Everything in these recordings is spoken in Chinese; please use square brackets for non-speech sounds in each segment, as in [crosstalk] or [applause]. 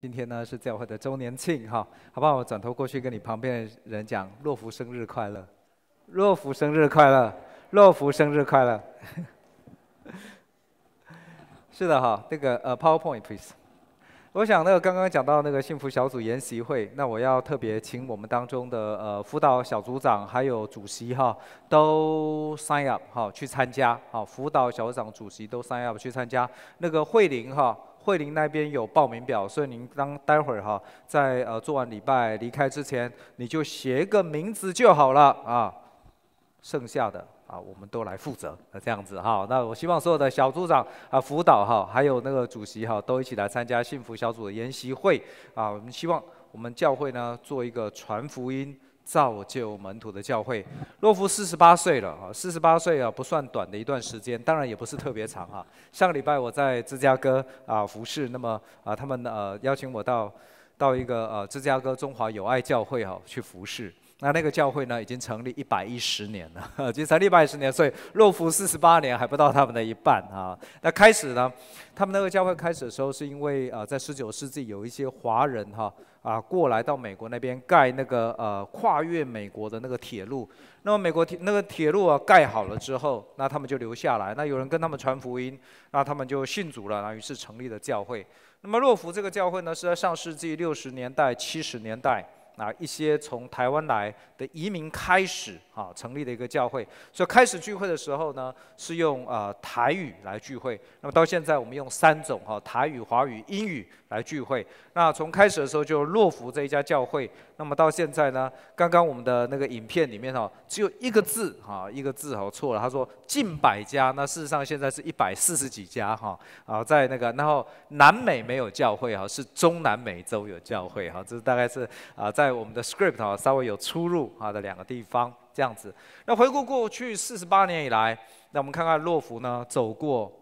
今天呢是教会的周年庆哈，好不好？我转头过去跟你旁边的人讲：洛福生日快乐，洛福生日快乐，洛福生日快乐。[laughs] 是的哈，那个呃，PowerPoint please。我想那个刚刚讲到那个幸福小组研习会，那我要特别请我们当中的呃辅导小组长还有主席哈都 sign up 哈去参加，好辅导小组长、主席都 sign up 去参加。那个慧玲哈。桂林那边有报名表，所以您当待会儿哈，在呃做完礼拜离开之前，你就写个名字就好了啊。剩下的啊，我们都来负责。那这样子哈，那我希望所有的小组长啊、辅导哈，还有那个主席哈，都一起来参加幸福小组的研习会啊。我们希望我们教会呢，做一个传福音。造就门徒的教会，洛夫四十八岁了啊，四十八岁啊不算短的一段时间，当然也不是特别长啊。上个礼拜我在芝加哥啊服侍，那么啊他们呃邀请我到到一个呃芝加哥中华友爱教会哈去服侍。那那个教会呢，已经成立一百一十年了，[laughs] 已经成立一百一十年，所以洛福四十八年还不到他们的一半啊。那开始呢，他们那个教会开始的时候，是因为呃，在十九世纪有一些华人哈啊过来到美国那边盖那个呃跨越美国的那个铁路。那么美国铁那个铁路啊盖好了之后，那他们就留下来。那有人跟他们传福音，那他们就信主了，那于是成立了教会。那么洛福这个教会呢，是在上世纪六十年代、七十年代。啊，一些从台湾来的移民开始。啊，成立的一个教会，所以开始聚会的时候呢，是用呃台语来聚会。那么到现在，我们用三种哈台语、华语、英语来聚会。那从开始的时候就落福这一家教会，那么到现在呢，刚刚我们的那个影片里面哈，只有一个字哈，一个字哈错了，他说近百家，那事实上现在是一百四十几家哈。啊，在那个然后南美没有教会哈，是中南美洲有教会哈，这是大概是啊在我们的 script 哈稍微有出入啊的两个地方。这样子，那回顾过去四十八年以来，那我们看看洛福呢走过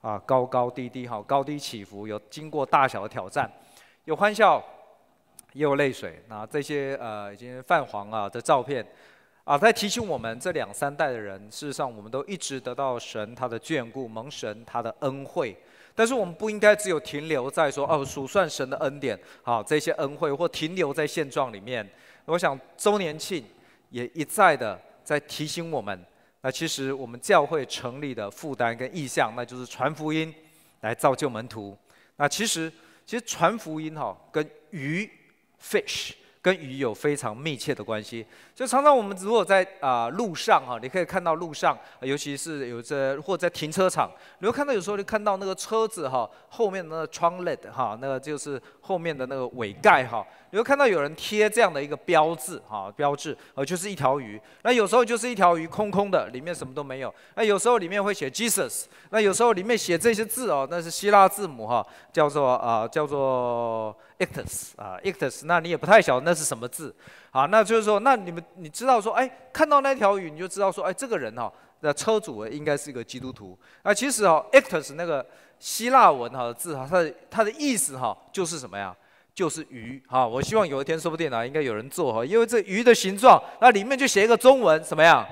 啊高高低低哈高低起伏，有经过大小的挑战，有欢笑，也有泪水。那这些呃已经泛黄啊的照片啊，在提醒我们这两三代的人，事实上我们都一直得到神他的眷顾，蒙神他的恩惠。但是我们不应该只有停留在说哦数算神的恩典啊这些恩惠，或停留在现状里面。我想周年庆。也一再的在提醒我们，那其实我们教会成立的负担跟意向，那就是传福音，来造就门徒。那其实，其实传福音哈，跟鱼，fish。跟鱼有非常密切的关系，就常常我们如果在啊路上哈，你可以看到路上，尤其是有着或在停车场，你会看到有时候就看到那个车子哈后面的那个窗 lid 哈，那个就是后面的那个尾盖哈，你会看到有人贴这样的一个标志哈，标志，呃就是一条鱼，那有时候就是一条鱼空空的，里面什么都没有，那有时候里面会写 Jesus，那有时候里面写这些字哦，那是希腊字母哈，叫做啊叫做。ictus 啊，ictus，那你也不太得那是什么字？啊，那就是说，那你们你知道说，哎，看到那条鱼，你就知道说，哎，这个人哈，那车主应该是一个基督徒。那其实哈，ictus 那个希腊文哈字哈，它的它的意思哈就是什么呀？就是鱼哈。我希望有一天说不定啊，应该有人做哈，因为这鱼的形状，那里面就写一个中文，什么呀？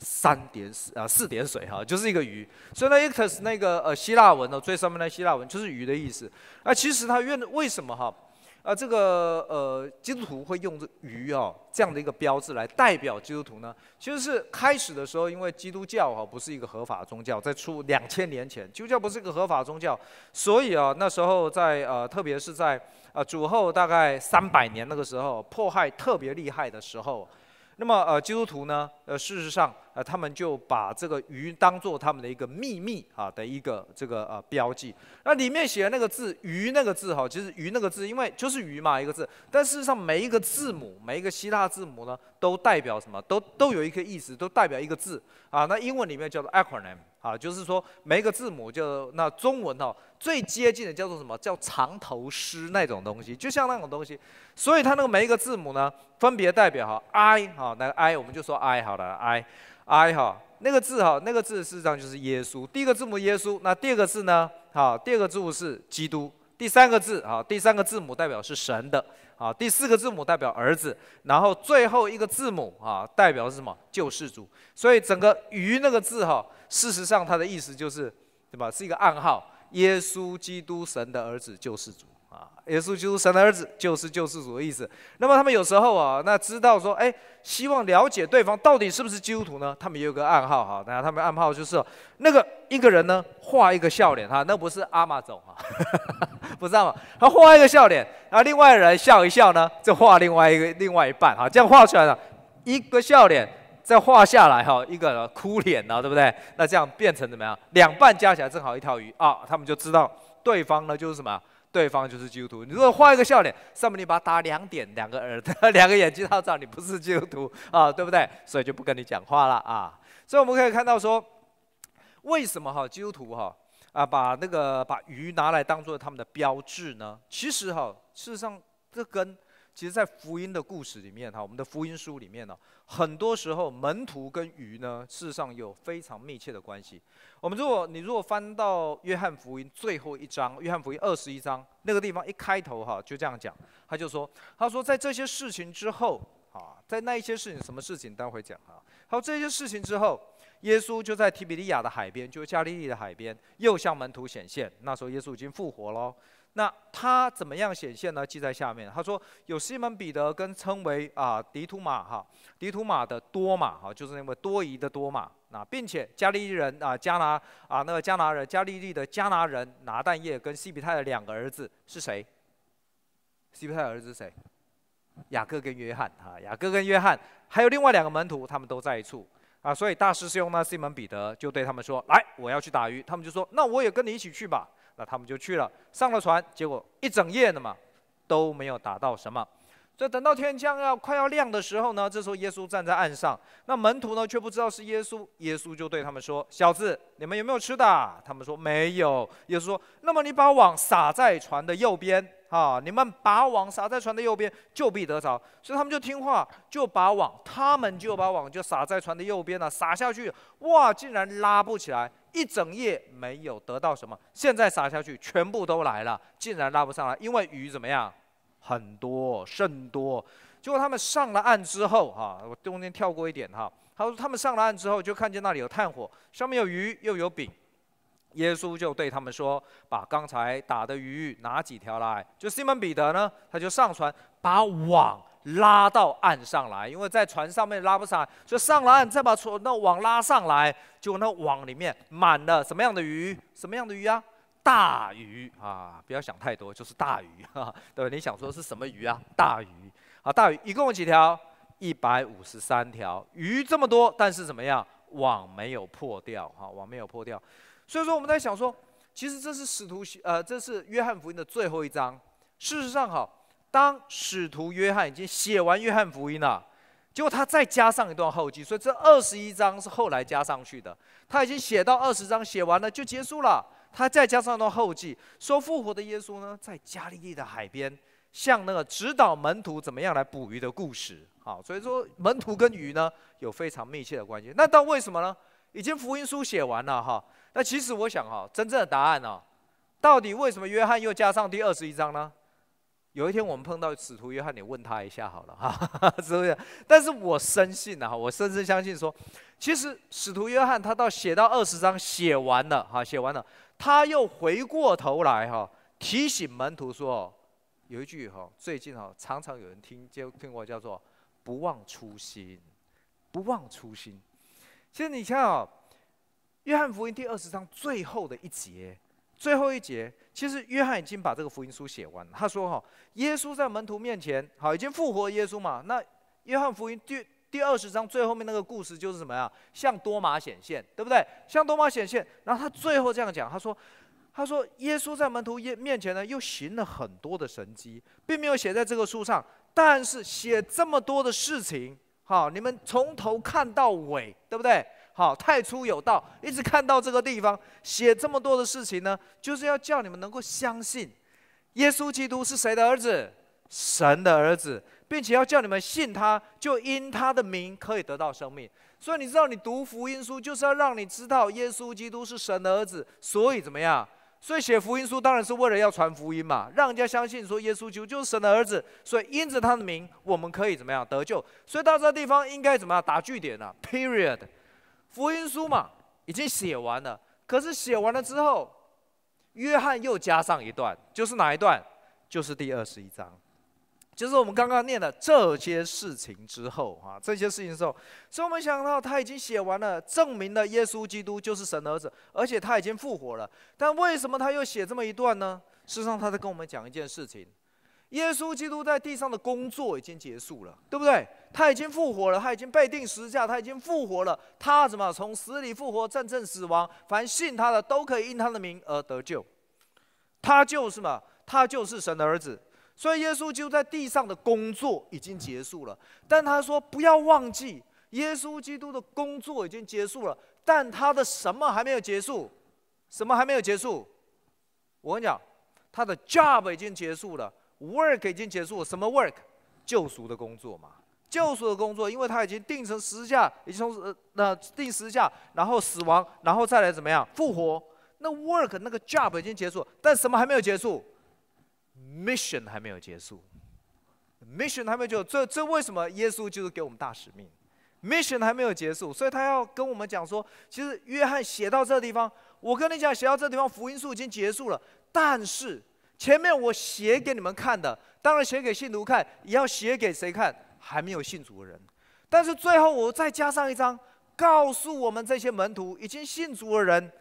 三点水啊，四点水哈，就是一个鱼。所以呢，ictus 那个呃希腊文呢，最上面那希腊文就是鱼的意思。啊，其实它用为什么哈？啊，这个呃，基督徒会用这鱼哦这样的一个标志来代表基督徒呢。其实是开始的时候，因为基督教哈不是一个合法宗教，在出两千年前，基督教不是一个合法宗教，所以啊，那时候在呃，特别是在啊主后大概三百年那个时候，迫害特别厉害的时候。那么呃，基督徒呢，呃，事实上，呃，他们就把这个鱼当做他们的一个秘密啊的一个这个呃标记。那里面写的那个字“鱼”那个字哈，其实“鱼”那个字，因为就是鱼嘛一个字。但事实上，每一个字母，每一个希腊字母呢，都代表什么？都都有一个意思，都代表一个字啊。那英文里面叫做 acronym。啊，就是说，每一个字母就那中文哈，最接近的叫做什么？叫长头诗那种东西，就像那种东西。所以它那个每一个字母呢，分别代表哈 I 哈那个 I 我们就说 I 好了 I，I 哈那个字哈那个字事实上就是耶稣。第一个字母耶稣，那第二个字呢？哈，第二个字母是基督。第三个字啊，第三个字母代表是神的啊，第四个字母代表儿子，然后最后一个字母啊，代表是什么？救世主。所以整个鱼那个字哈。事实上，他的意思就是，对吧？是一个暗号，耶稣基督神的儿子，救世主啊！耶稣基督神的儿子就是救世主的意思。那么他们有时候啊，那知道说，哎，希望了解对方到底是不是基督徒呢？他们也有个暗号哈。那他们暗号就是那个一个人呢，画一个笑脸哈，那不是阿妈走哈，[laughs] 不知道嘛？他画一个笑脸，然后另外人笑一笑呢，就画另外一个另外一半哈，这样画出来了。一个笑脸。再画下来哈，一个哭脸呢，对不对？那这样变成怎么样？两半加起来正好一条鱼啊，他们就知道对方呢就是什么，对方就是基督徒。你如果画一个笑脸，上面你把它打两点，两个耳朵，[laughs] 两个眼睛，他知道你不是基督徒啊，对不对？所以就不跟你讲话了啊。所以我们可以看到说，为什么哈基督徒哈啊把那个把鱼拿来当做他们的标志呢？其实哈事实上这跟。其实，在福音的故事里面，哈，我们的福音书里面呢，很多时候门徒跟鱼呢，事实上有非常密切的关系。我们如果，你如果翻到约翰福音最后一章，约翰福音二十一章那个地方一开头，哈，就这样讲，他就说，他说在这些事情之后，啊，在那一些事情，什么事情，待会讲他好，这些事情之后，耶稣就在提比利亚的海边，就加利利的海边，又向门徒显现。那时候耶稣已经复活了。那他怎么样显现呢？记在下面。他说有西门彼得跟称为啊迪图马哈，迪图马的多玛，哈，就是那么多疑的多玛。那并且加利利人啊加拿啊那个加拿人加利利的加拿人拿蛋液跟西比泰的两个儿子是谁？西泰的儿子是谁？雅各跟约翰啊，雅各跟约翰还有另外两个门徒他们都在一处啊。所以大师兄呢西门彼得就对他们说：“来，我要去打鱼。”他们就说：“那我也跟你一起去吧。”那他们就去了，上了船，结果一整夜的嘛，都没有打到什么。这等到天将要快要亮的时候呢，这时候耶稣站在岸上，那门徒呢却不知道是耶稣。耶稣就对他们说：“小子，你们有没有吃的？”他们说：“没有。”耶稣说：“那么你把网撒在船的右边啊，你们把网撒在船的右边就必得着。”所以他们就听话，就把网，他们就把网就撒在船的右边了，撒下去，哇，竟然拉不起来，一整夜没有得到什么。现在撒下去，全部都来了，竟然拉不上来，因为鱼怎么样？很多甚多，结果他们上了岸之后，哈，我中间跳过一点哈，他说他们上了岸之后，就看见那里有炭火，上面有鱼又有饼，耶稣就对他们说：“把刚才打的鱼拿几条来。”就西门彼得呢，他就上船把网拉到岸上来，因为在船上面拉不上，就上了岸再把船那网拉上来，就那网里面满了什么样的鱼？什么样的鱼啊？大鱼啊，不要想太多，就是大鱼，[laughs] 对你想说是什么鱼啊？大鱼啊，大鱼，一共有几条？一百五十三条鱼这么多，但是怎么样？网没有破掉，哈，网没有破掉。所以说我们在想说，其实这是使徒，呃，这是约翰福音的最后一章。事实上，哈，当使徒约翰已经写完约翰福音了，结果他再加上一段后记，所以这二十一章是后来加上去的。他已经写到二十章，写完了就结束了。他再加上到后记，说复活的耶稣呢，在加利利的海边，像那个指导门徒怎么样来捕鱼的故事哈，所以说，门徒跟鱼呢有非常密切的关系。那到为什么呢？已经福音书写完了哈。那其实我想哈，真正的答案呢，到底为什么约翰又加上第二十一章呢？有一天我们碰到使徒约翰，你问他一下好了哈，[laughs] 是不是？但是我深信呢，哈，我深深相信说，其实使徒约翰他到写到二十章写完了哈，写完了。他又回过头来哈，提醒门徒说：“有一句哈，最近哈常常有人听就听过叫做‘不忘初心’，不忘初心。”其实你看哦，《约翰福音》第二十章最后的一节，最后一节，其实约翰已经把这个福音书写完。了。他说哈：“耶稣在门徒面前，好已经复活耶稣嘛？那《约翰福音》第……”第二十章最后面那个故事就是什么呀？像多马显现，对不对？像多马显现，然后他最后这样讲，他说：“他说耶稣在门徒面面前呢，又行了很多的神迹，并没有写在这个书上。但是写这么多的事情，好，你们从头看到尾，对不对？好，太初有道，一直看到这个地方，写这么多的事情呢，就是要叫你们能够相信，耶稣基督是谁的儿子，神的儿子。”并且要叫你们信他，就因他的名可以得到生命。所以你知道，你读福音书就是要让你知道耶稣基督是神的儿子。所以怎么样？所以写福音书当然是为了要传福音嘛，让人家相信说耶稣基督就是神的儿子。所以因着他的名，我们可以怎么样得救？所以到这个地方应该怎么样打句点呢？Period，福音书嘛已经写完了。可是写完了之后，约翰又加上一段，就是哪一段？就是第二十一章。就是我们刚刚念的这些事情之后啊，这些事情之后，所以我们想到他已经写完了，证明了耶稣基督就是神的儿子，而且他已经复活了。但为什么他又写这么一段呢？事实上，他在跟我们讲一件事情：耶稣基督在地上的工作已经结束了，对不对？他已经复活了，他已经被定十字架，他已经复活了。他怎么？从死里复活，战胜死亡。凡信他的，都可以因他的名而得救。他就是嘛，他就是神的儿子。所以耶稣基督在地上的工作已经结束了，但他说不要忘记，耶稣基督的工作已经结束了，但他的什么还没有结束？什么还没有结束？我跟你讲，他的 job 已经结束了，work 已经结束。什么 work？救赎的工作嘛，救赎的工作，因为他已经定成十字架，已经从呃那定十字架，然后死亡，然后再来怎么样？复活？那 work 那个 job 已经结束，但什么还没有结束？Mission 还没有结束，Mission 还没有结束，这这为什么？耶稣就是给我们大使命，Mission 还没有结束，所以他要跟我们讲说，其实约翰写到这个地方，我跟你讲，写到这地方，福音书已经结束了，但是前面我写给你们看的，当然写给信徒看，也要写给谁看？还没有信主的人，但是最后我再加上一张，告诉我们这些门徒已经信主的人，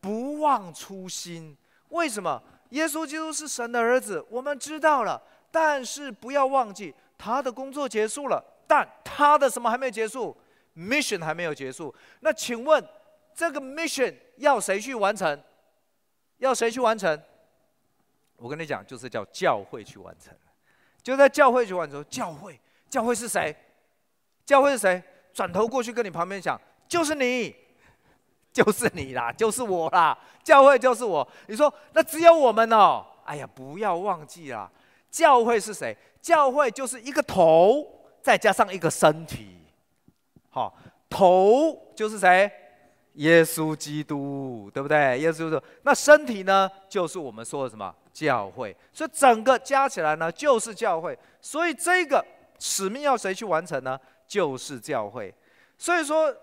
不忘初心，为什么？耶稣基督是神的儿子，我们知道了，但是不要忘记他的工作结束了，但他的什么还没有结束？Mission 还没有结束。那请问这个 Mission 要谁去完成？要谁去完成？我跟你讲，就是叫教会去完成。就在教会去完成，教会，教会是谁？教会是谁？转头过去跟你旁边讲，就是你。[laughs] 就是你啦，就是我啦，教会就是我。你说那只有我们哦？哎呀，不要忘记了，教会是谁？教会就是一个头，再加上一个身体。好，头就是谁？耶稣基督，对不对？耶稣基督。那身体呢？就是我们说的什么？教会。所以整个加起来呢，就是教会。所以这个使命要谁去完成呢？就是教会。所以说。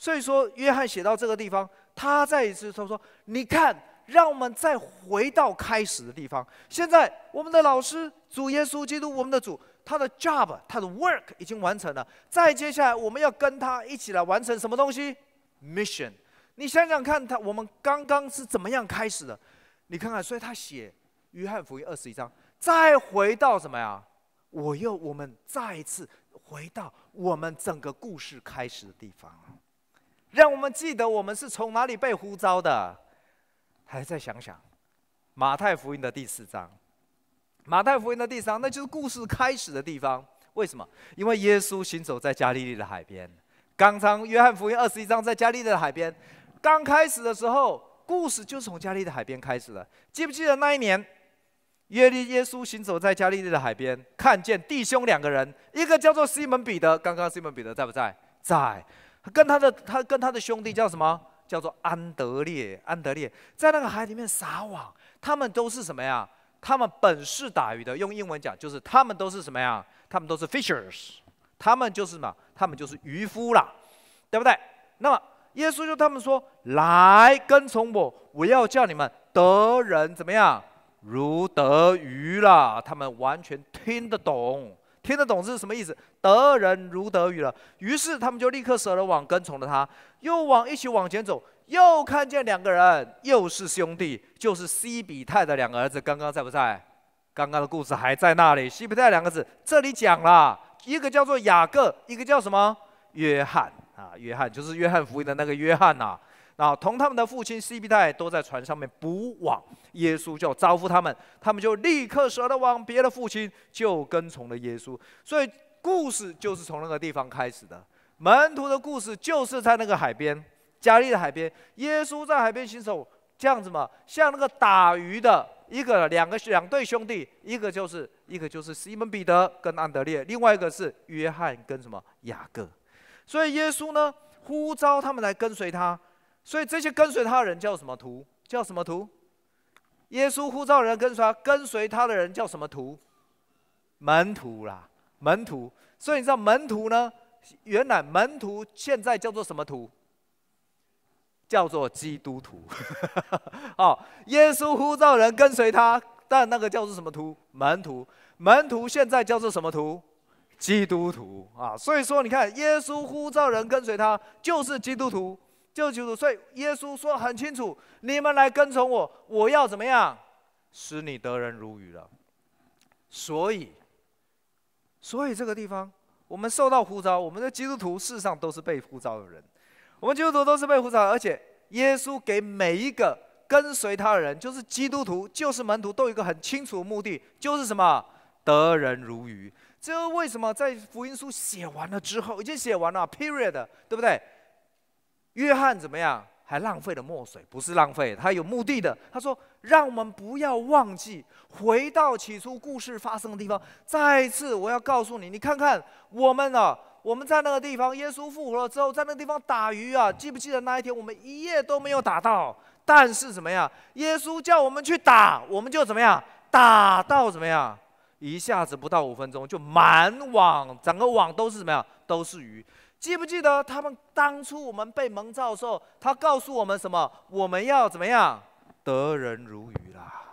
所以说，约翰写到这个地方，他再一次他说：“你看，让我们再回到开始的地方。现在我们的老师，主耶稣基督，我们的主，他的 job，他的 work 已经完成了。再接下来，我们要跟他一起来完成什么东西？mission。你想想看，他我们刚刚是怎么样开始的？你看看，所以他写《约翰福音》二十一章，再回到什么呀？我又，我们再一次回到我们整个故事开始的地方。”让我们记得我们是从哪里被呼召的？还再想想，《马太福音》的第四章，《马太福音》的第三，那就是故事开始的地方。为什么？因为耶稣行走在加利利的海边。刚刚《约翰福音》二十一章在加利利的海边，刚开始的时候，故事就是从加利利的海边开始的。记不记得那一年，耶利耶稣行走在加利利的海边，看见弟兄两个人，一个叫做西门彼得。刚刚西门彼得在不在？在。跟他的他跟他的兄弟叫什么？叫做安德烈。安德烈在那个海里面撒网，他们都是什么呀？他们本是打鱼的，用英文讲就是他们都是什么呀？他们都是 fishers，他们就是什么？他们就是渔夫啦，对不对？那么耶稣就他们说来跟从我，我要叫你们得人怎么样如得鱼了。他们完全听得懂，听得懂是什么意思？得人如得鱼了，于是他们就立刻舍了网，跟从了他，又往一起往前走，又看见两个人，又是兄弟，就是西比泰的两个儿子。刚刚在不在？刚刚的故事还在那里。西比泰两个字，这里讲了一个叫做雅各，一个叫什么约翰啊？约翰就是约翰福音的那个约翰呐。那同他们的父亲西比泰都在船上面捕网，耶稣就招呼他们，他们就立刻舍了网，别的父亲就跟从了耶稣，所以。故事就是从那个地方开始的，门徒的故事就是在那个海边，加利的海边，耶稣在海边行走，这样子嘛，像那个打鱼的一个两个两对兄弟，一个就是一个就是西门彼得跟安德烈，另外一个是约翰跟什么雅各，所以耶稣呢呼召他们来跟随他，所以这些跟随他的人叫什么徒？叫什么徒？耶稣呼召人跟随他，跟随他的人叫什么徒？门徒啦。门徒，所以你知道门徒呢？原来门徒现在叫做什么徒？叫做基督徒。[laughs] 哦，耶稣呼召人跟随他，但那个叫做什么徒？门徒。门徒现在叫做什么徒？基督徒啊。所以说，你看，耶稣呼召人跟随他，就是基督徒，就是基督徒。所以耶稣说很清楚：你们来跟从我，我要怎么样？使你得人如鱼了。所以。所以这个地方，我们受到呼召，我们的基督徒事实上都是被呼召的人。我们基督徒都是被呼召，而且耶稣给每一个跟随他的人，就是基督徒，就是门徒，都有一个很清楚的目的，就是什么？得人如鱼。这为什么在福音书写完了之后，已经写完了，period，对不对？约翰怎么样？还浪费了墨水？不是浪费，他有目的的。他说。让我们不要忘记回到起初故事发生的地方。再次，我要告诉你，你看看我们啊，我们在那个地方，耶稣复活了之后，在那个地方打鱼啊，记不记得那一天我们一夜都没有打到？但是怎么样，耶稣叫我们去打，我们就怎么样打到怎么样？一下子不到五分钟，就满网整个网都是怎么样，都是鱼。记不记得他们当初我们被蒙召时候，他告诉我们什么？我们要怎么样？得人如鱼啦，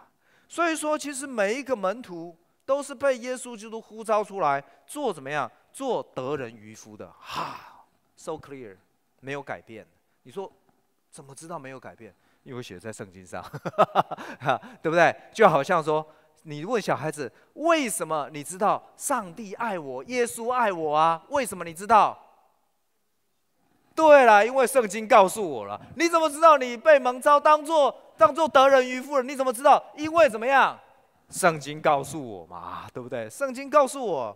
所以说，其实每一个门徒都是被耶稣基督呼召出来做怎么样，做得人渔夫的，哈，so clear，没有改变。你说怎么知道没有改变？因为写在圣经上，[laughs] 对不对？就好像说，你问小孩子，为什么你知道上帝爱我，耶稣爱我啊？为什么你知道？对啦，因为圣经告诉我了。你怎么知道你被蒙召当做？当做得人于富人，你怎么知道？因为怎么样？圣经告诉我嘛，对不对？圣经告诉我，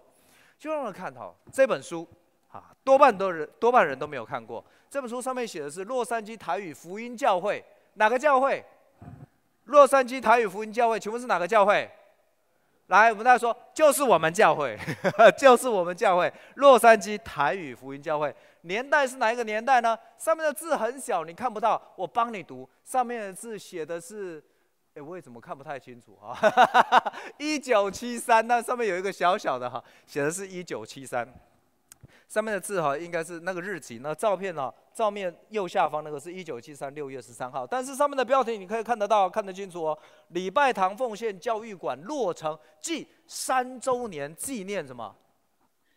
就让人看哦这本书啊，多半多人多半人都没有看过。这本书上面写的是洛杉矶台语福音教会，哪个教会？洛杉矶台语福音教会？请问是哪个教会？来，我们再说，就是我们教会，[laughs] 就是我们教会，洛杉矶台语福音教会，年代是哪一个年代呢？上面的字很小，你看不到，我帮你读，上面的字写的是，哎，我也怎么看不太清楚啊？[laughs] 一九七三，那上面有一个小小的哈，写的是一九七三。上面的字哈，应该是那个日期。那照片呢？照面右下方那个是一九七三六月十三号。但是上面的标题你可以看得到，看得清楚哦。礼拜堂奉献教育馆落成暨三周年纪念什么？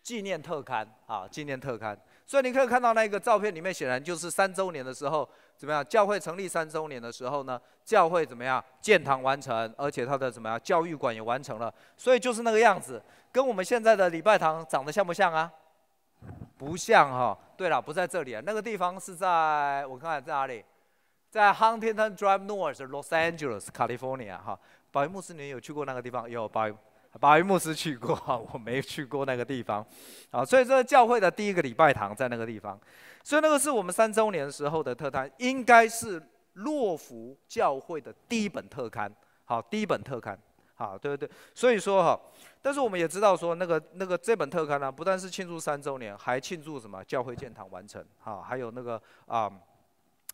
纪念特刊啊，纪念特刊。所以你可以看到那个照片里面，显然就是三周年的时候怎么样？教会成立三周年的时候呢，教会怎么样建堂完成，而且它的怎么样教育馆也完成了。所以就是那个样子，跟我们现在的礼拜堂长得像不像啊？不像哈，对了，不在这里啊，那个地方是在我看看在哪里，在 Huntington Drive North, Los Angeles, California 哈。保育牧师你有去过那个地方？有保保育牧师去过哈，我没去过那个地方。啊，所以这个教会的第一个礼拜堂在那个地方，所以那个是我们三周年时候的特刊，应该是洛福教会的第一本特刊，好，第一本特刊。啊，对对对，所以说哈，但是我们也知道说，那个那个这本特刊呢，不但是庆祝三周年，还庆祝什么教会建堂完成啊，还有那个啊，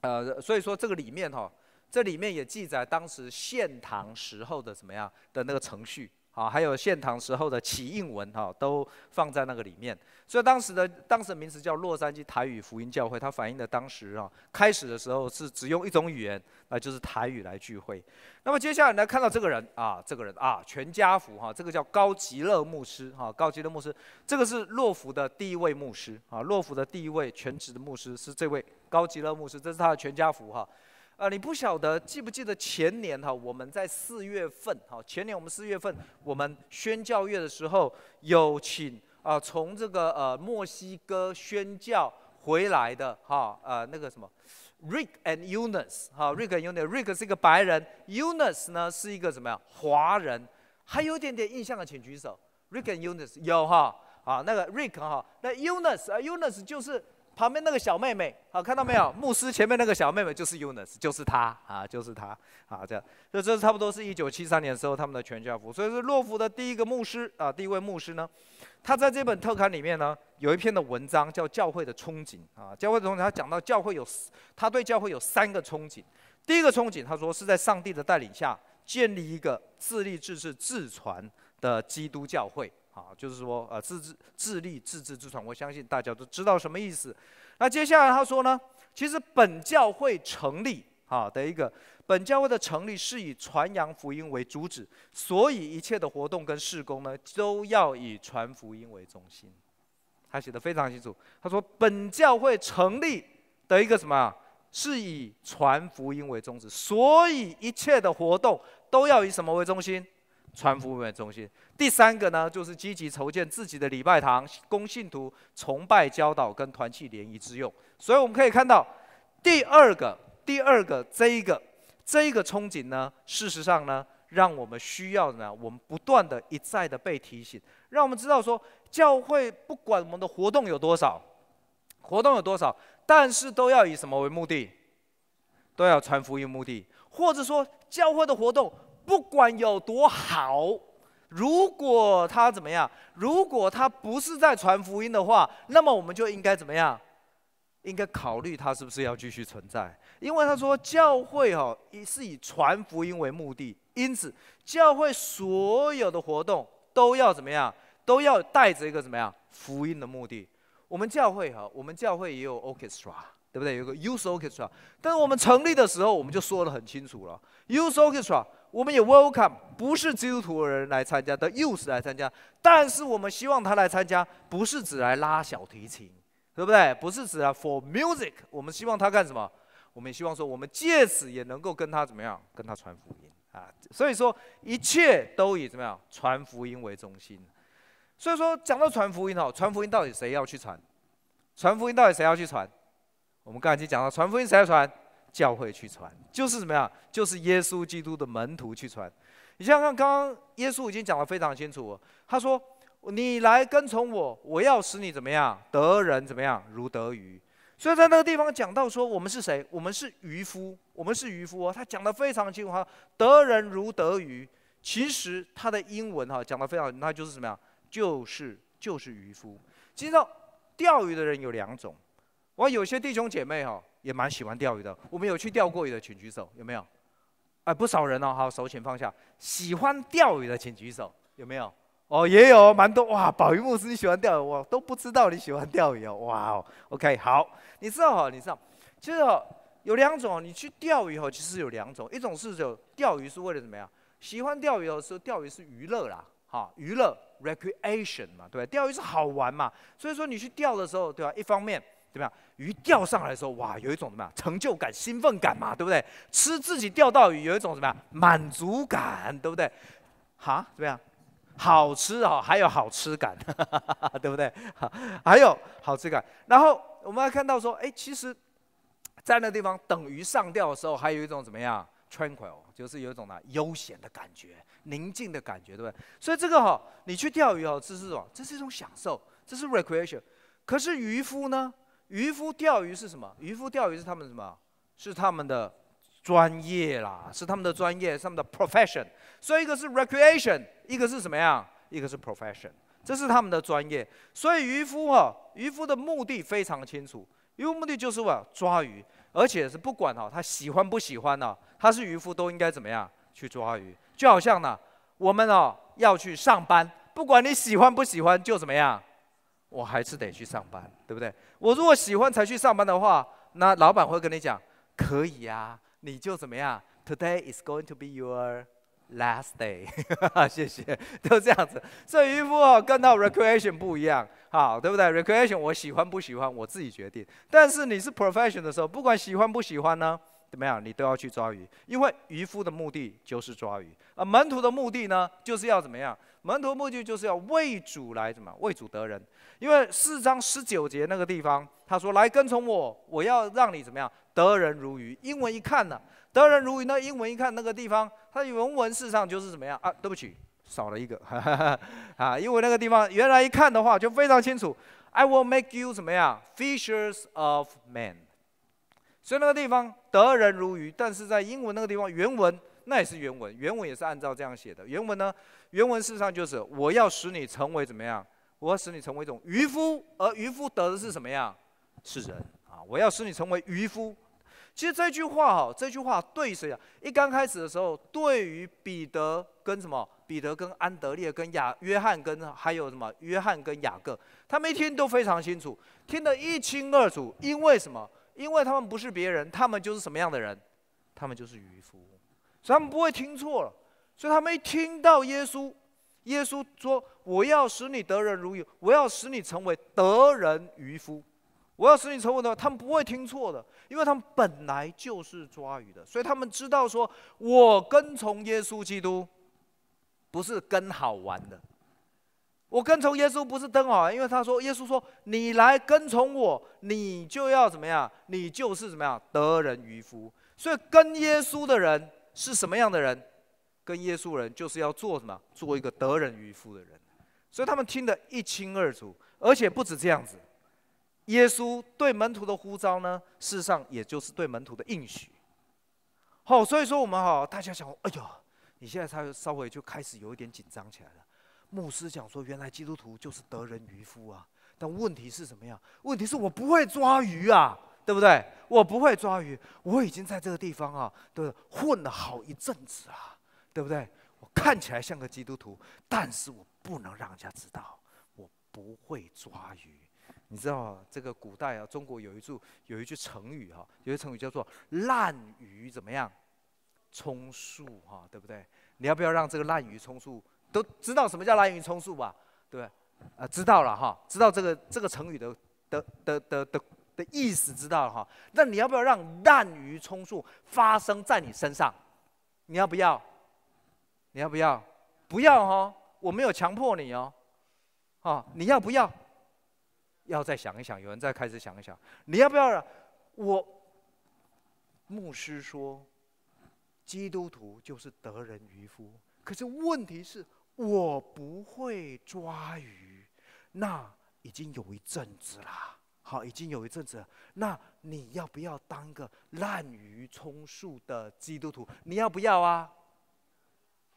呃，所以说这个里面哈，这里面也记载当时献堂时候的怎么样的那个程序。啊，还有现堂时候的起印文哈，都放在那个里面。所以当时的当时的名字叫洛杉矶台语福音教会，它反映的当时啊，开始的时候是只用一种语言，那就是台语来聚会。那么接下来呢，看到这个人啊，这个人啊，全家福哈，这个叫高吉勒牧师哈，高吉勒牧师，这个是洛福的第一位牧师啊，洛福的第一位全职的牧师是这位高吉勒牧师，这是他的全家福哈。啊，你不晓得，记不记得前年哈，我们在四月份哈，前年我们四月份我们宣教月的时候，有请啊，从这个呃墨西哥宣教回来的哈，呃那个什么，Rick and Eunice 哈，Rick and Eunice，Rick 是一个白人，Eunice 呢是一个怎么样华人，还有点点印象的请举手，Rick and Eunice 有哈，啊那个 Rick 哈，那 Eunice 啊 Eunice 就是。旁边那个小妹妹，好看到没有？牧师前面那个小妹妹就是 Yunus，就是他啊，就是他啊，这样。这这差不多是一九七三年时候他们的全家福。所以是洛夫的第一个牧师啊，第一位牧师呢，他在这本特刊里面呢有一篇的文章叫《教会的憧憬》啊，教会憧憬他讲到教会有，他对教会有三个憧憬。第一个憧憬他说是在上帝的带领下建立一个自立自治自传的基督教会。啊，就是说，呃，自自自立、自治、自传，我相信大家都知道什么意思。那接下来他说呢，其实本教会成立啊的一个本教会的成立是以传扬福音为主旨，所以一切的活动跟事工呢都要以传福音为中心。他写的非常清楚，他说本教会成立的一个什么，是以传福音为宗旨，所以一切的活动都要以什么为中心？传福音的中心。第三个呢，就是积极筹建自己的礼拜堂，供信徒崇拜、教导跟团契联谊之用。所以我们可以看到，第二个、第二个这一个这一个憧憬呢，事实上呢，让我们需要呢，我们不断的一再的被提醒，让我们知道说，教会不管我们的活动有多少，活动有多少，但是都要以什么为目的？都要传福音目的，或者说教会的活动。不管有多好，如果他怎么样，如果他不是在传福音的话，那么我们就应该怎么样？应该考虑他是不是要继续存在。因为他说，教会哦，是以传福音为目的，因此教会所有的活动都要怎么样？都要带着一个怎么样福音的目的。我们教会哈，我们教会也有 orchestra，对不对？有个 use orchestra，但是我们成立的时候我们就说得很清楚了，use orchestra。我们也 welcome，不是基督徒的人来参加，u 又是来参加，但是我们希望他来参加，不是只来拉小提琴，对不对？不是只来 for music，我们希望他干什么？我们也希望说，我们借此也能够跟他怎么样，跟他传福音啊。所以说，一切都以怎么样传福音为中心。所以说，讲到传福音哦，传福音到底谁要去传？传福音到底谁要去传？我们刚才已经讲到，传福音谁要传？教会去传，就是怎么样？就是耶稣基督的门徒去传。你想想看，刚刚耶稣已经讲得非常清楚，他说：“你来跟从我，我要使你怎么样得人怎么样如得鱼。”所以在那个地方讲到说：“我们是谁？我们是渔夫，我们是渔夫哦。他讲得非常清楚，“得人如得鱼”，其实他的英文哈讲得非常，那就是怎么样？就是就是渔夫。其实钓鱼的人有两种，我有些弟兄姐妹哈。也蛮喜欢钓鱼的。我们有去钓过鱼的，请举手，有没有？哎，不少人呢，哈，手请放下。喜欢钓鱼的，请举手，有没有？哦，也有，蛮多哇。宝鱼牧师，你喜欢钓鱼，我都不知道你喜欢钓鱼哦，哇哦。OK，好。你知道哈，你知道，其实哦，有两种，你去钓鱼哦，其实有两种，一种是有钓鱼是为了怎么样？喜欢钓鱼的时候，钓鱼是娱乐啦，哈，娱乐，recreation 嘛，对，钓鱼是好玩嘛。所以说你去钓的时候，对吧？一方面。怎么样？鱼钓上来的时候，哇，有一种怎么样成就感、兴奋感嘛，对不对？吃自己钓到鱼，有一种怎么样满足感，对不对？哈，怎么样？好吃哦，还有好吃感，[laughs] 对不对？还有好吃感。然后我们还看到说，哎，其实，在那地方等鱼上钓的时候，还有一种怎么样？tranquil，就是有一种呢悠闲的感觉、宁静的感觉，对不对？所以这个哈，你去钓鱼哈，这是什么？这是一种享受，这是 recreation。可是渔夫呢？渔夫钓鱼是什么？渔夫钓鱼是他们什么？是他们的专业啦，是他们的专业，是他们的 profession。所以一个是 recreation，一个是什么样？一个是 profession，这是他们的专业。所以渔夫哈，渔夫的目的非常清楚，渔夫目的就是为了抓鱼，而且是不管哈他喜欢不喜欢呢，他是渔夫都应该怎么样去抓鱼？就好像呢，我们啊要去上班，不管你喜欢不喜欢就怎么样。我还是得去上班，对不对？我如果喜欢才去上班的话，那老板会跟你讲，可以呀，你就怎么样？Today is going to be your last day。[laughs] 谢谢，[laughs] 都这样子。这渔夫哦，跟到 recreation 不一样，好，对不对？recreation 我喜欢不喜欢我自己决定，但是你是 profession 的时候，不管喜欢不喜欢呢，怎么样，你都要去抓鱼，因为渔夫的目的就是抓鱼，而门徒的目的呢，就是要怎么样？门徒目的就是要为主来怎么为主得人，因为四章十九节那个地方他说来跟从我，我要让你怎么样得人如鱼。英文一看呢，得人如鱼。那英文一看那个地方，它的原文事实上就是怎么样啊？对不起，少了一个啊。[laughs] 因为那个地方原来一看的话就非常清楚，I will make you 怎么样 fishers of men。所以那个地方得人如鱼，但是在英文那个地方原文那也是原文，原文也是按照这样写的。原文呢？原文事实上就是我要使你成为怎么样？我要使你成为一种渔夫，而渔夫得的是什么样？是人啊！我要使你成为渔夫。其实这句话哈，这句话对于谁？一刚开始的时候，对于彼得跟什么？彼得跟安德烈、跟雅、约翰、跟还有什么？约翰跟雅各，他们一听都非常清楚，听得一清二楚。因为什么？因为他们不是别人，他们就是什么样的人？他们就是渔夫，所以他们不会听错了。所以他们一听到耶稣，耶稣说：“我要使你得人如鱼，我要使你成为得人渔夫，我要使你成为……”的。”他们不会听错的，因为他们本来就是抓鱼的，所以他们知道说：“我跟从耶稣基督，不是跟好玩的。我跟从耶稣不是跟好玩，因为他说：耶稣说，你来跟从我，你就要怎么样？你就是怎么样？得人渔夫。所以跟耶稣的人是什么样的人？”跟耶稣人就是要做什么？做一个得人渔夫的人，所以他们听得一清二楚，而且不止这样子。耶稣对门徒的呼召呢，事实上也就是对门徒的应许。好，所以说我们哈，大家想，哎呦，你现在才稍微就开始有一点紧张起来了。牧师讲说，原来基督徒就是得人渔夫啊，但问题是什么呀？问题是我不会抓鱼啊，对不对？我不会抓鱼，我已经在这个地方啊，都混了好一阵子了。对不对？我看起来像个基督徒，但是我不能让人家知道我不会抓鱼。你知道这个古代啊，中国有一句有一句成语哈，有一成语叫做“滥竽怎么样，充数”哈，对不对？你要不要让这个“滥竽充数”都知道什么叫“滥竽充数”吧？对不对？啊，知道了哈，知道这个这个成语的的的的的的意思知道了哈。那你要不要让“滥竽充数”发生在你身上？你要不要？你要不要？不要哦，我没有强迫你哦，哦，你要不要？要再想一想，有人再开始想一想。你要不要我牧师说，基督徒就是得人渔夫，可是问题是，我不会抓鱼。那已经有一阵子啦，好，已经有一阵子。那你要不要当个滥竽充数的基督徒？你要不要啊？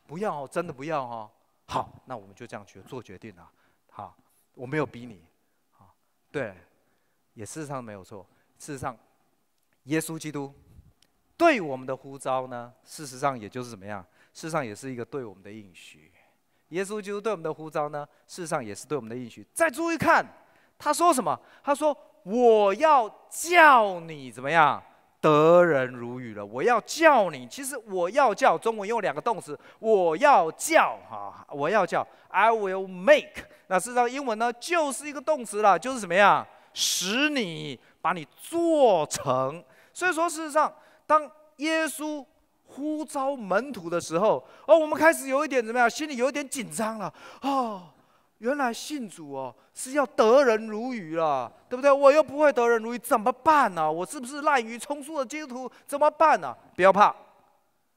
不要，真的不要哦。好，那我们就这样去做决定啊。好，我没有逼你。好，对，也事实上没有错。事实上，耶稣基督对我们的呼召呢，事实上也就是怎么样？事实上也是一个对我们的应许。耶稣基督对我们的呼召呢，事实上也是对我们的应许。再注意看，他说什么？他说：“我要叫你怎么样？得人如……”我要叫你，其实我要叫中文用两个动词，我要叫哈，我要叫 I will make。那事实上英文呢就是一个动词了，就是怎么样，使你把你做成。所以说，事实上当耶稣呼召门徒的时候，哦，我们开始有一点怎么样，心里有一点紧张了哦。原来信主哦是要得人如鱼了，对不对？我又不会得人如鱼，怎么办呢？我是不是滥竽充数的基督徒？怎么办呢？不要怕，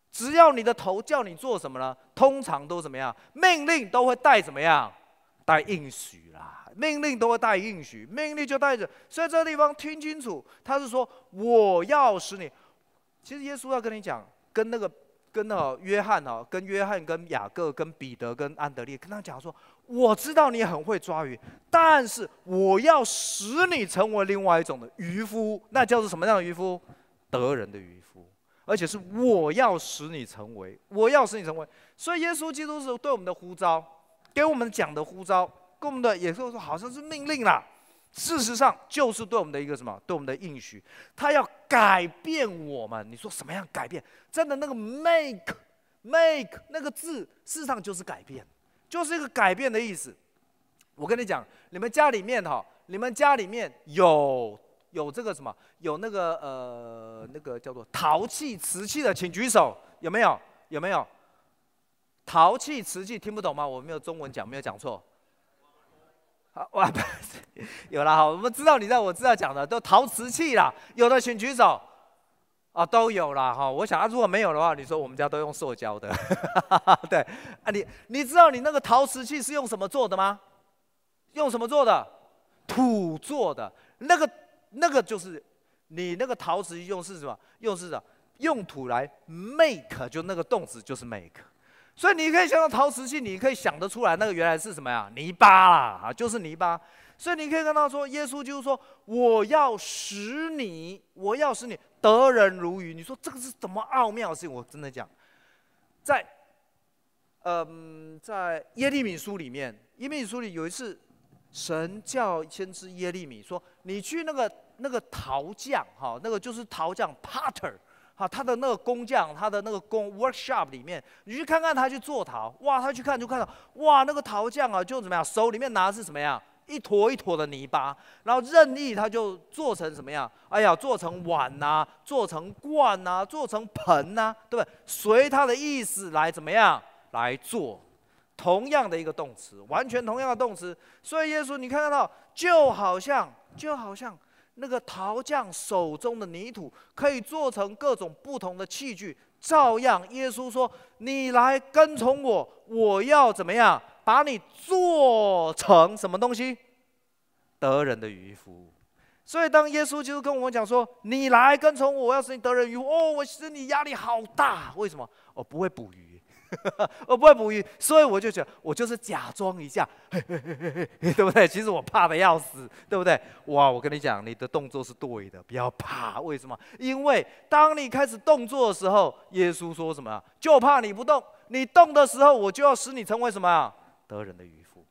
只要你的头叫你做什么呢？通常都怎么样？命令都会带怎么样？带应许啦。命令都会带应许，命令就带着。所以这个地方听清楚，他是说我要使你。其实耶稣要跟你讲，跟那个跟那约翰哦，跟约翰、跟雅各、跟彼得、跟安德烈，跟他讲说。我知道你很会抓鱼，但是我要使你成为另外一种的渔夫，那叫做什么样的渔夫？得人的渔夫，而且是我要使你成为，我要使你成为。所以耶稣基督是对我们的呼召，给我们讲的呼召，跟我们的也就是说好像是命令啦。事实上就是对我们的一个什么？对我们的应许，他要改变我们。你说什么样改变？真的那个 make，make 那个字，事实上就是改变。就是一个改变的意思。我跟你讲，你们家里面哈，你们家里面有有这个什么，有那个呃那个叫做陶器、瓷器的，请举手，有没有？有没有？陶器、瓷器听不懂吗？我没有中文讲，没有讲错。好，我有了哈，我们知道你在，我知道讲的都陶瓷器啦，有的请举手。啊，都有了哈！我想，啊，如果没有的话，你说我们家都用塑胶的，[laughs] 对？啊，你你知道你那个陶瓷器是用什么做的吗？用什么做的？土做的。那个那个就是你那个陶瓷用是什么？用是什么？用土来 make 就那个动词就是 make。所以你可以想到陶瓷器，你可以想得出来，那个原来是什么呀？泥巴啦啊，就是泥巴。所以你可以看到说，耶稣就是说，我要使你，我要使你。得人如鱼，你说这个是怎么奥妙性？我真的讲，在，嗯，在耶利米书里面，耶利米书里有一次，神叫先知耶利米说，你去那个那个陶匠哈，那个就是陶匠 Potter 哈，他的那个工匠，他的那个工 Workshop 里面，你去看看他去做陶，哇，他去看就看到，哇，那个陶匠啊，就怎么样，手里面拿的是什么呀？一坨一坨的泥巴，然后任意他就做成什么样？哎呀，做成碗呐，做成罐呐，做成盆呐，对不对？随他的意思来怎么样来做？同样的一个动词，完全同样的动词。所以耶稣，你看得到，就好像就好像那个陶匠手中的泥土，可以做成各种不同的器具，照样。耶稣说：“你来跟从我，我要怎么样？”把你做成什么东西，得人的渔夫。所以当耶稣就跟我们讲说：“你来跟从我，要使你得人渔夫。”哦，我心里压力好大。为什么？我不会捕鱼，我 [laughs] 不会捕鱼，所以我就想，我就是假装一下，[laughs] 对不对？其实我怕的要死，对不对？哇，我跟你讲，你的动作是对的，不要怕。为什么？因为当你开始动作的时候，耶稣说什么啊？就怕你不动。你动的时候，我就要使你成为什么啊？得人的渔夫，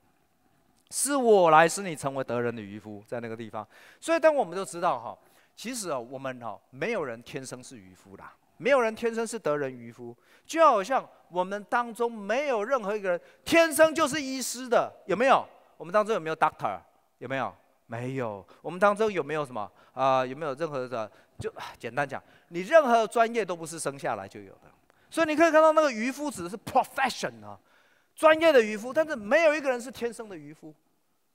是我来使你成为得人的渔夫，在那个地方。所以，当我们都知道哈，其实啊，我们哈没有人天生是渔夫的，没有人天生是得人渔夫。就好像我们当中没有任何一个人天生就是医师的，有没有？我们当中有没有 doctor？有没有？没有。我们当中有没有什么啊？有没有任何的？就简单讲，你任何专业都不是生下来就有的。所以你可以看到，那个渔夫指的是 profession 啊。专业的渔夫，但是没有一个人是天生的渔夫，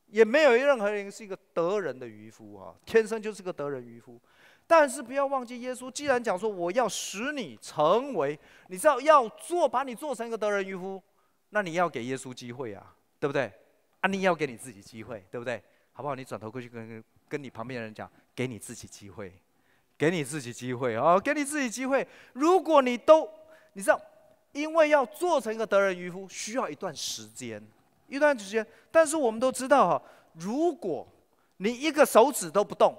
也没有任何人是一个得人的渔夫啊，天生就是个得人渔夫。但是不要忘记，耶稣既然讲说我要使你成为，你知道要做，把你做成一个得人渔夫，那你要给耶稣机会啊，对不对？啊，你要给你自己机会，对不对？好不好？你转头过去跟跟你旁边的人讲，给你自己机会，给你自己机会啊，给你自己机会。如果你都，你知道。因为要做成一个得人渔夫，需要一段时间，一段时间。但是我们都知道哈，如果你一个手指都不动，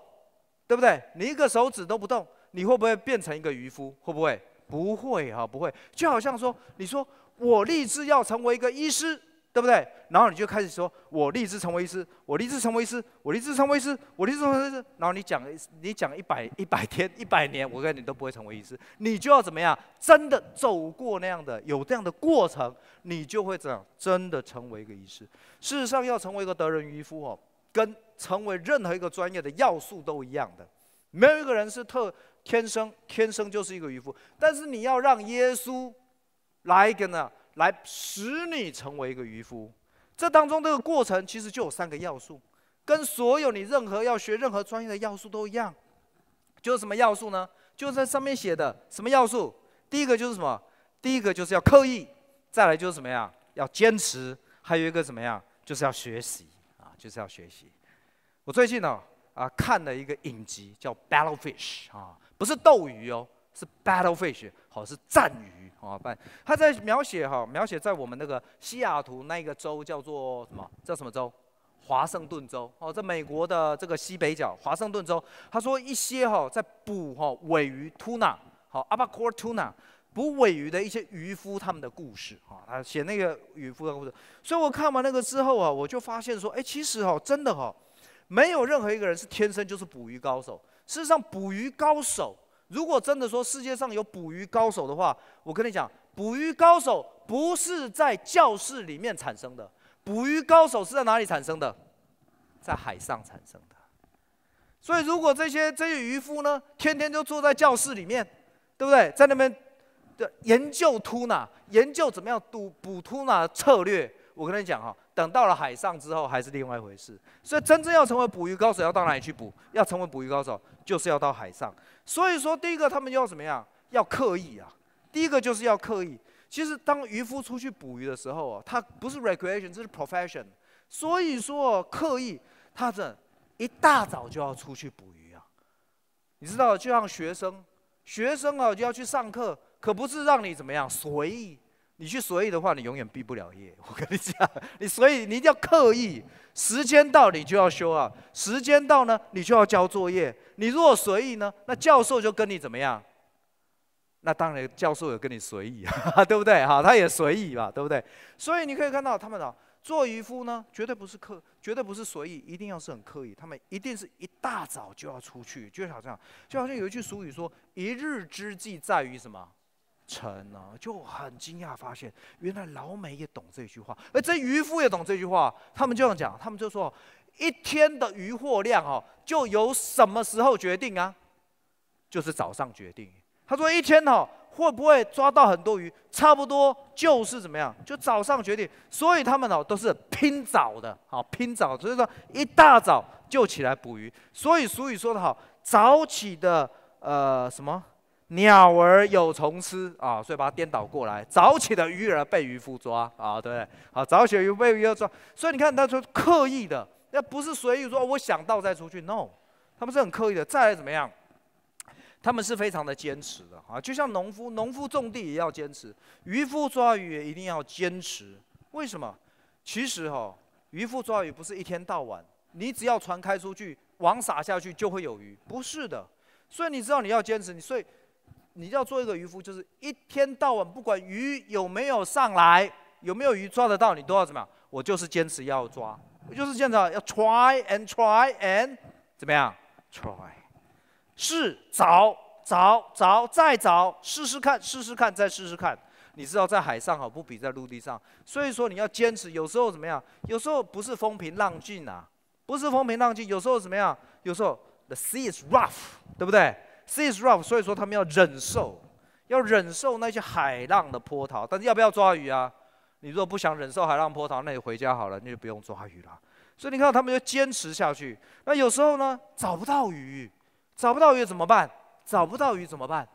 对不对？你一个手指都不动，你会不会变成一个渔夫？会不会？不会哈，不会。就好像说，你说我立志要成为一个医师。对不对？然后你就开始说：“我立志成为医师，我立志成为医师，我立志成为医师，我立志成为医师。”然后你讲，你讲一百一百天，一百年，我跟你都不会成为医师。你就要怎么样？真的走过那样的，有这样的过程，你就会怎真的成为一个医师。事实上，要成为一个德人渔夫哦，跟成为任何一个专业的要素都一样的。没有一个人是特天生天生就是一个渔夫，但是你要让耶稣来跟呢？来使你成为一个渔夫，这当中这个过程其实就有三个要素，跟所有你任何要学任何专业的要素都一样，就是什么要素呢？就在上面写的什么要素？第一个就是什么？第一个就是要刻意，再来就是什么呀？要坚持，还有一个怎么样？就是要学习啊，就是要学习。我最近呢啊看了一个影集叫《Battle Fish》啊，不是斗鱼哦，是《Battle Fish》，好是战鱼。哦，拜。他在描写哈，描写在我们那个西雅图那个州叫做什么？叫什么州？华盛顿州哦，在美国的这个西北角，华盛顿州。他说一些哈，在捕哈尾鱼、tuna 好，a b a c o n e tuna，捕尾鱼的一些渔夫他们的故事啊，他写那个渔夫的故事。所以我看完那个之后啊，我就发现说，哎，其实哦，真的哦，没有任何一个人是天生就是捕鱼高手。事实上，捕鱼高手。如果真的说世界上有捕鱼高手的话，我跟你讲，捕鱼高手不是在教室里面产生的。捕鱼高手是在哪里产生的？在海上产生的。所以，如果这些这些渔夫呢，天天就坐在教室里面，对不对？在那边的研究 tuna，研究怎么样捕捕 tuna 策略。我跟你讲哈，等到了海上之后，还是另外一回事。所以，真正要成为捕鱼高手，要到哪里去捕？要成为捕鱼高手，就是要到海上。所以说，第一个他们要怎么样？要刻意啊！第一个就是要刻意。其实，当渔夫出去捕鱼的时候啊，他不是 recreation，这是 profession。所以说，刻意，他这一大早就要出去捕鱼啊。你知道，就像学生，学生啊就要去上课，可不是让你怎么样随意。你去随意的话，你永远毕不了业。[laughs] 我跟你讲，你随意，你一定要刻意。时间到，你就要修啊；时间到呢，你就要交作业。你如果随意呢，那教授就跟你怎么样？那当然，教授也跟你随意，[laughs] 对不对？哈，他也随意吧，对不对？所以你可以看到他们啊，做渔夫呢，绝对不是刻，绝对不是随意，一定要是很刻意。他们一定是一大早就要出去，就好像就好像有一句俗语说：“一日之计在于什么？”成呢就很惊讶，发现原来老美也懂这句话，而这渔夫也懂这句话。他们这样讲，他们就说：一天的渔获量哦，就由什么时候决定啊？就是早上决定。他说一天哦，会不会抓到很多鱼？差不多就是怎么样？就早上决定。所以他们呢，都是拼早的，好拼早，所以说一大早就起来捕鱼。所以俗语说的好，早起的呃什么？鸟儿有虫吃啊，所以把它颠倒过来。早起的鱼儿被渔夫抓啊，对不对？好，早起的鱼被渔夫抓，所以你看，他说刻意的，那不是随意说。我想到再出去，no，他们是很刻意的。再来怎么样，他们是非常的坚持的啊。就像农夫，农夫种地也要坚持；渔夫抓鱼也一定要坚持。为什么？其实哈，渔夫抓鱼不是一天到晚，你只要船开出去，网撒下去就会有鱼，不是的。所以你知道你要坚持，你所以。你要做一个渔夫，就是一天到晚不管鱼有没有上来，有没有鱼抓得到，你都要怎么样？我就是坚持要抓，我就是坚持要 try and try and 怎么样？try，是找找找再找，试试看，试试看，再试试看。你知道在海上好不比在陆地上，所以说你要坚持。有时候怎么样？有时候不是风平浪静啊，不是风平浪静。有时候怎么样？有时候 the sea is rough，对不对？This is rough，所以说他们要忍受，要忍受那些海浪的波涛。但是要不要抓鱼啊？你如果不想忍受海浪波涛，那你回家好了，你就不用抓鱼了。所以你看，他们就坚持下去。那有时候呢，找不到鱼，找不到鱼怎么办？找不到鱼怎么办？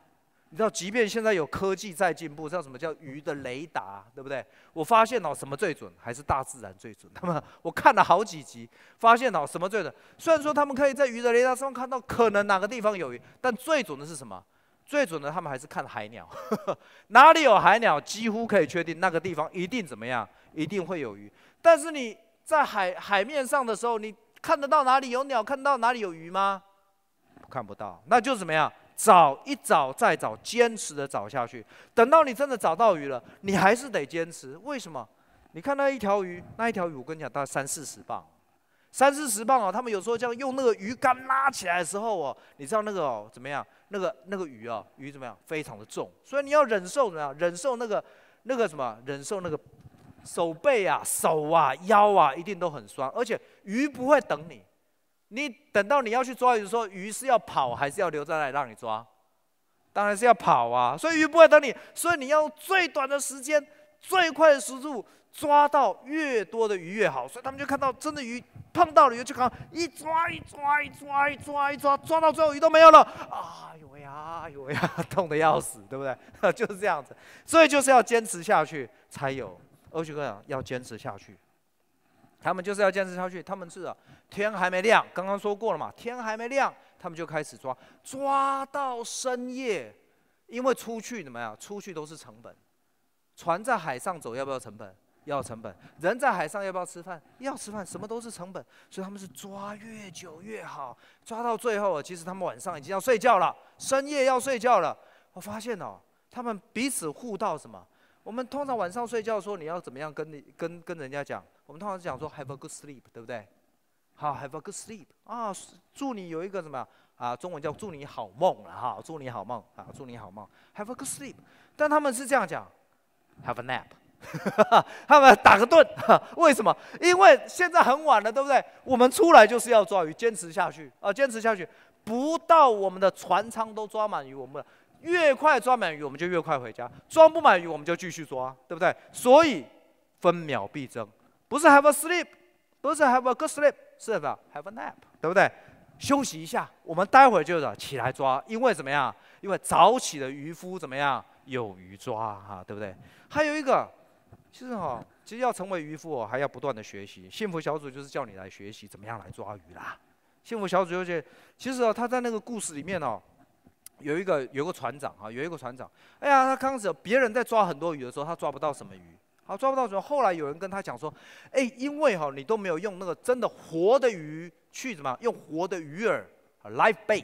你知道，即便现在有科技在进步，知道什么叫鱼的雷达，对不对？我发现了什么最准？还是大自然最准。他们我看了好几集，发现了什么最准？虽然说他们可以在鱼的雷达上看到可能哪个地方有鱼，但最准的是什么？最准的他们还是看海鸟。[laughs] 哪里有海鸟，几乎可以确定那个地方一定怎么样，一定会有鱼。但是你在海海面上的时候，你看得到哪里有鸟，看到哪里有鱼吗？看不到，那就怎么样？找一找，再找，坚持的找下去。等到你真的找到鱼了，你还是得坚持。为什么？你看那一条鱼，那一条鱼，我跟你讲，大概三四十磅，三四十磅哦。他们有时候这样用那个鱼竿拉起来的时候哦，你知道那个哦怎么样？那个那个鱼啊，鱼怎么样？非常的重，所以你要忍受怎么样？忍受那个那个什么？忍受那个手背啊、手啊、腰啊，一定都很酸。而且鱼不会等你。你等到你要去抓鱼，的时候，鱼是要跑还是要留在那里让你抓？当然是要跑啊！所以鱼不会等你，所以你要用最短的时间、最快的速度抓到越多的鱼越好。所以他们就看到真的鱼碰到了鱼就靠一抓一抓一抓一抓，一抓抓到最后鱼都没有了。哎呦喂呀，哎呦喂呀，[laughs] 痛的要死，对不对？[laughs] 就是这样子。所以就是要坚持下去才有。欧徐哥讲要坚持下去。他们就是要坚持下去。他们是天还没亮，刚刚说过了嘛，天还没亮，他们就开始抓，抓到深夜，因为出去怎么样？出去都是成本，船在海上走要不要成本？要成本。人在海上要不要吃饭？要吃饭。什么都是成本，所以他们是抓越久越好，抓到最后，其实他们晚上已经要睡觉了，深夜要睡觉了。我发现哦，他们彼此互道什么？我们通常晚上睡觉说你要怎么样？跟你跟跟人家讲。我们通常讲说 have a good sleep，对不对？好 have a good sleep，啊，祝你有一个什么啊？中文叫祝你好梦了哈，祝你好梦啊，祝你好梦 have a good sleep，但他们是这样讲 have a nap，[laughs] 他们打个盹，为什么？因为现在很晚了，对不对？我们出来就是要抓鱼，坚持下去啊，坚持下去，不到我们的船舱都抓满鱼，我们越快抓满鱼，我们就越快回家，抓不满鱼我们就继续抓，对不对？所以分秒必争。不是 have a sleep，不是 have a good sleep，是吧？Have a nap，对不对？休息一下，我们待会儿就起来抓，因为怎么样？因为早起的渔夫怎么样？有鱼抓哈，对不对？还有一个，其实哈，其实要成为渔夫，还要不断的学习。幸福小组就是叫你来学习怎么样来抓鱼啦。幸福小组就是，其实哦，他在那个故事里面哦，有一个有个船长啊，有一个船长，哎呀，他刚开始别人在抓很多鱼的时候，他抓不到什么鱼。好抓不到主。么？后来有人跟他讲说：“哎，因为哈你都没有用那个真的活的鱼去怎么用活的鱼饵 （live bait）？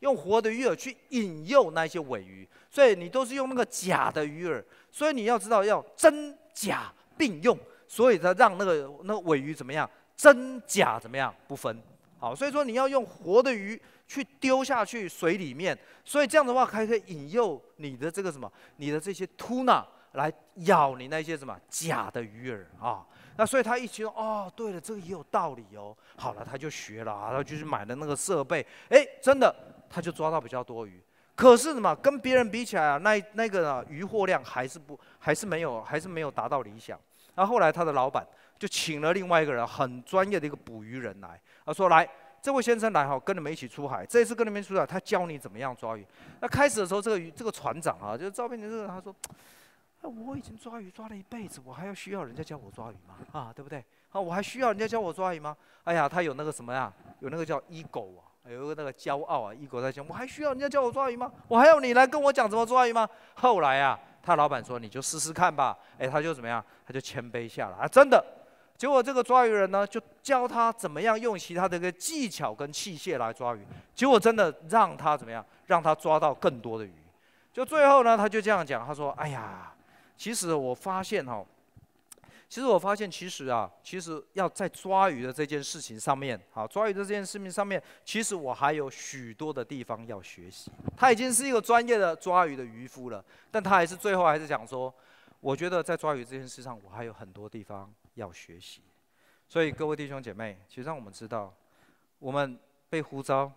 用活的鱼饵去引诱那些尾鱼，所以你都是用那个假的鱼饵。所以你要知道要真假并用，所以才让那个那个尾鱼怎么样？真假怎么样不分？好，所以说你要用活的鱼去丢下去水里面，所以这样的话还可以引诱你的这个什么？你的这些 tuna。”来咬你那些什么假的鱼饵啊？那所以他一听，哦，对了，这个也有道理哦。”好了，他就学了，然后就去买了那个设备。哎，真的，他就抓到比较多鱼。可是什么？跟别人比起来啊，那那个鱼货量还是不，还是没有，还是没有达到理想。那后后来他的老板就请了另外一个人，很专业的一个捕鱼人来。他说：“来，这位先生来哈，跟你们一起出海。这次跟你们出海，他教你怎么样抓鱼。”那开始的时候，这个鱼，这个船长啊，就是照片里这个，他说。那我已经抓鱼抓了一辈子，我还要需要人家教我抓鱼吗？[laughs] 啊，对不对？啊，我还需要人家教我抓鱼吗？哎呀，他有那个什么呀？有那个叫“一狗”啊，有一个那个骄傲啊，“一狗”在讲，我还需要人家教我抓鱼吗？我还要你来跟我讲怎么抓鱼吗？后来啊，他老板说：“你就试试看吧。”哎，他就怎么样？他就谦卑下来，真的。结果这个抓鱼人呢，就教他怎么样用其他的一个技巧跟器械来抓鱼。结果真的让他怎么样？让他抓到更多的鱼。就最后呢，他就这样讲，他说：“哎呀。”其实我发现哈，其实我发现，其实啊，其实要在抓鱼的这件事情上面，啊，抓鱼的这件事情上面，其实我还有许多的地方要学习。他已经是一个专业的抓鱼的渔夫了，但他还是最后还是讲说，我觉得在抓鱼这件事上，我还有很多地方要学习。所以各位弟兄姐妹，其实让我们知道，我们被呼召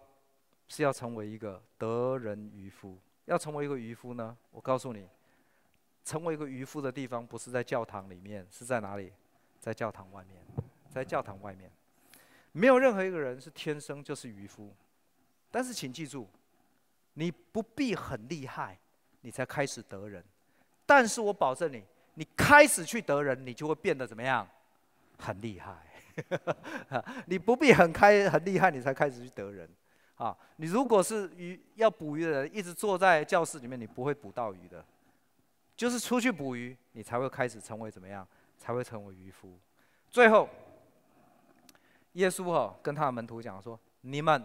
是要成为一个得人渔夫，要成为一个渔夫呢，我告诉你。成为一个渔夫的地方，不是在教堂里面，是在哪里？在教堂外面，在教堂外面。没有任何一个人是天生就是渔夫，但是请记住，你不必很厉害，你才开始得人。但是我保证你，你开始去得人，你就会变得怎么样？很厉害。[laughs] 你不必很开很厉害，你才开始去得人。啊，你如果是鱼要捕鱼的人，一直坐在教室里面，你不会捕到鱼的。就是出去捕鱼，你才会开始成为怎么样？才会成为渔夫？最后，耶稣哈跟他的门徒讲说：“你们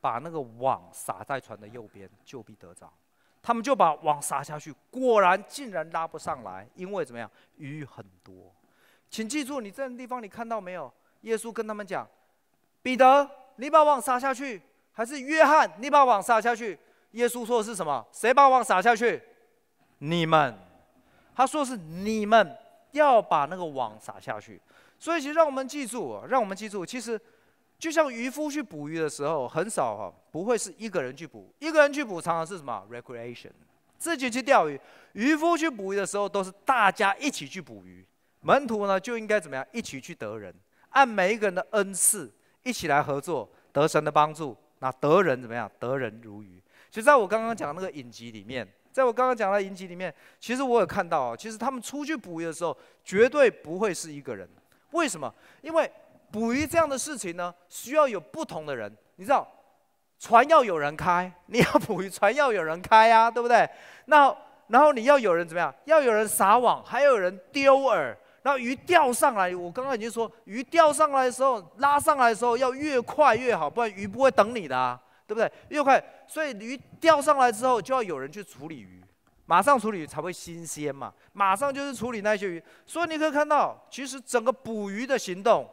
把那个网撒在船的右边，就必得着。”他们就把网撒下去，果然竟然拉不上来，因为怎么样？鱼很多。请记住，你这个地方你看到没有？耶稣跟他们讲：“彼得，你把网撒下去；还是约翰，你把网撒下去？”耶稣说的是什么？谁把网撒下去？你们。他说是你们要把那个网撒下去，所以其实让我们记住，让我们记住，其实就像渔夫去捕鱼的时候，很少哈，不会是一个人去捕，一个人去捕常常是什么？recreation，自己去钓鱼。渔夫去捕鱼的时候，都是大家一起去捕鱼。门徒呢，就应该怎么样？一起去得人，按每一个人的恩赐一起来合作，得神的帮助。那得人怎么样？得人如鱼。其实，在我刚刚讲的那个影集里面。在我刚刚讲的营集里面，其实我有看到啊，其实他们出去捕鱼的时候绝对不会是一个人，为什么？因为捕鱼这样的事情呢，需要有不同的人。你知道，船要有人开，[laughs] 你要捕鱼，船要有人开啊，对不对？那然后你要有人怎么样？要有人撒网，还有人丢饵。然后鱼钓上来，我刚刚已经说，鱼钓上来的时候拉上来的时候要越快越好，不然鱼不会等你的，对不对？越快。所以鱼钓上来之后，就要有人去处理鱼，马上处理才会新鲜嘛。马上就是处理那些鱼。所以你可以看到，其实整个捕鱼的行动，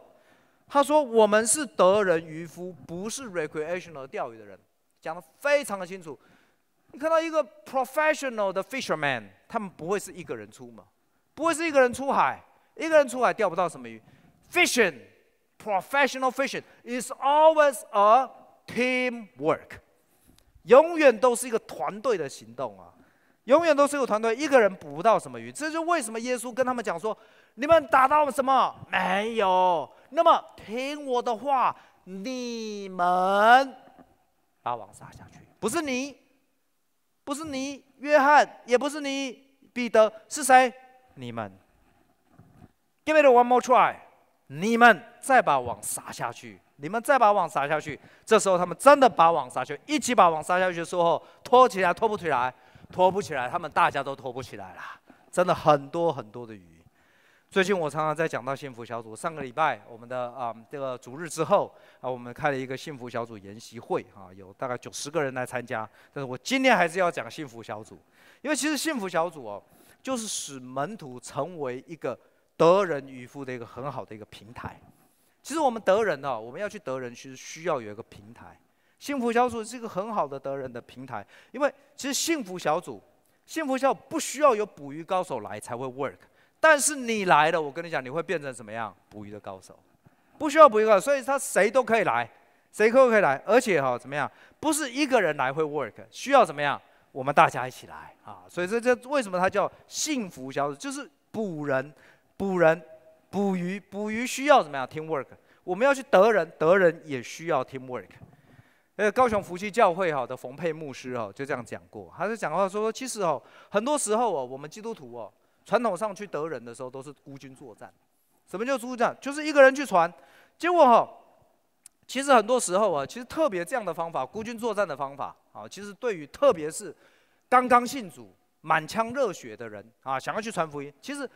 他说我们是德人渔夫，不是 recreational 钓鱼的人，讲的非常的清楚。你看到一个 professional 的 fisherman，他们不会是一个人出嘛，不会是一个人出海，一个人出海钓不到什么鱼。Fishing，professional fishing is always a teamwork. 永远都是一个团队的行动啊，永远都是一个团队，一个人捕不到什么鱼。这就为什么耶稣跟他们讲说：“你们打到什么没有？那么听我的话，你们把网撒下去，不是你，不是你，约翰，也不是你，彼得，是谁？你们，give it one more try，你们再把网撒下去。”你们再把网撒下去，这时候他们真的把网撒下去，一起把网撒下去的时候，拖起来拖不起来，拖不起来，他们大家都拖不起来了，真的很多很多的鱼。最近我常常在讲到幸福小组，上个礼拜我们的啊这个主日之后啊，我们开了一个幸福小组研习会啊，有大概九十个人来参加。但是我今天还是要讲幸福小组，因为其实幸福小组哦，就是使门徒成为一个得人渔夫的一个很好的一个平台。其实我们得人哦，我们要去得人，其实需要有一个平台。幸福小组是一个很好的得人的平台，因为其实幸福小组，幸福小组不需要有捕鱼高手来才会 work，但是你来了，我跟你讲，你会变成怎么样？捕鱼的高手，不需要捕鱼高手，所以他谁都可以来，谁都可以来，而且哈怎么样？不是一个人来会 work，需要怎么样？我们大家一起来啊，所以说这为什么它叫幸福小组？就是捕人，捕人。捕鱼捕鱼需要怎么样？Team work，我们要去得人，得人也需要 Team work。呃，高雄福溪教会哈的冯佩牧师哈就这样讲过，他就讲话说其实哦，很多时候哦，我们基督徒哦，传统上去得人的时候都是孤军作战。什么叫孤军作战？就是一个人去传。结果哈，其实很多时候啊，其实特别这样的方法，孤军作战的方法啊，其实对于特别是刚刚信主、满腔热血的人啊，想要去传福音，其实。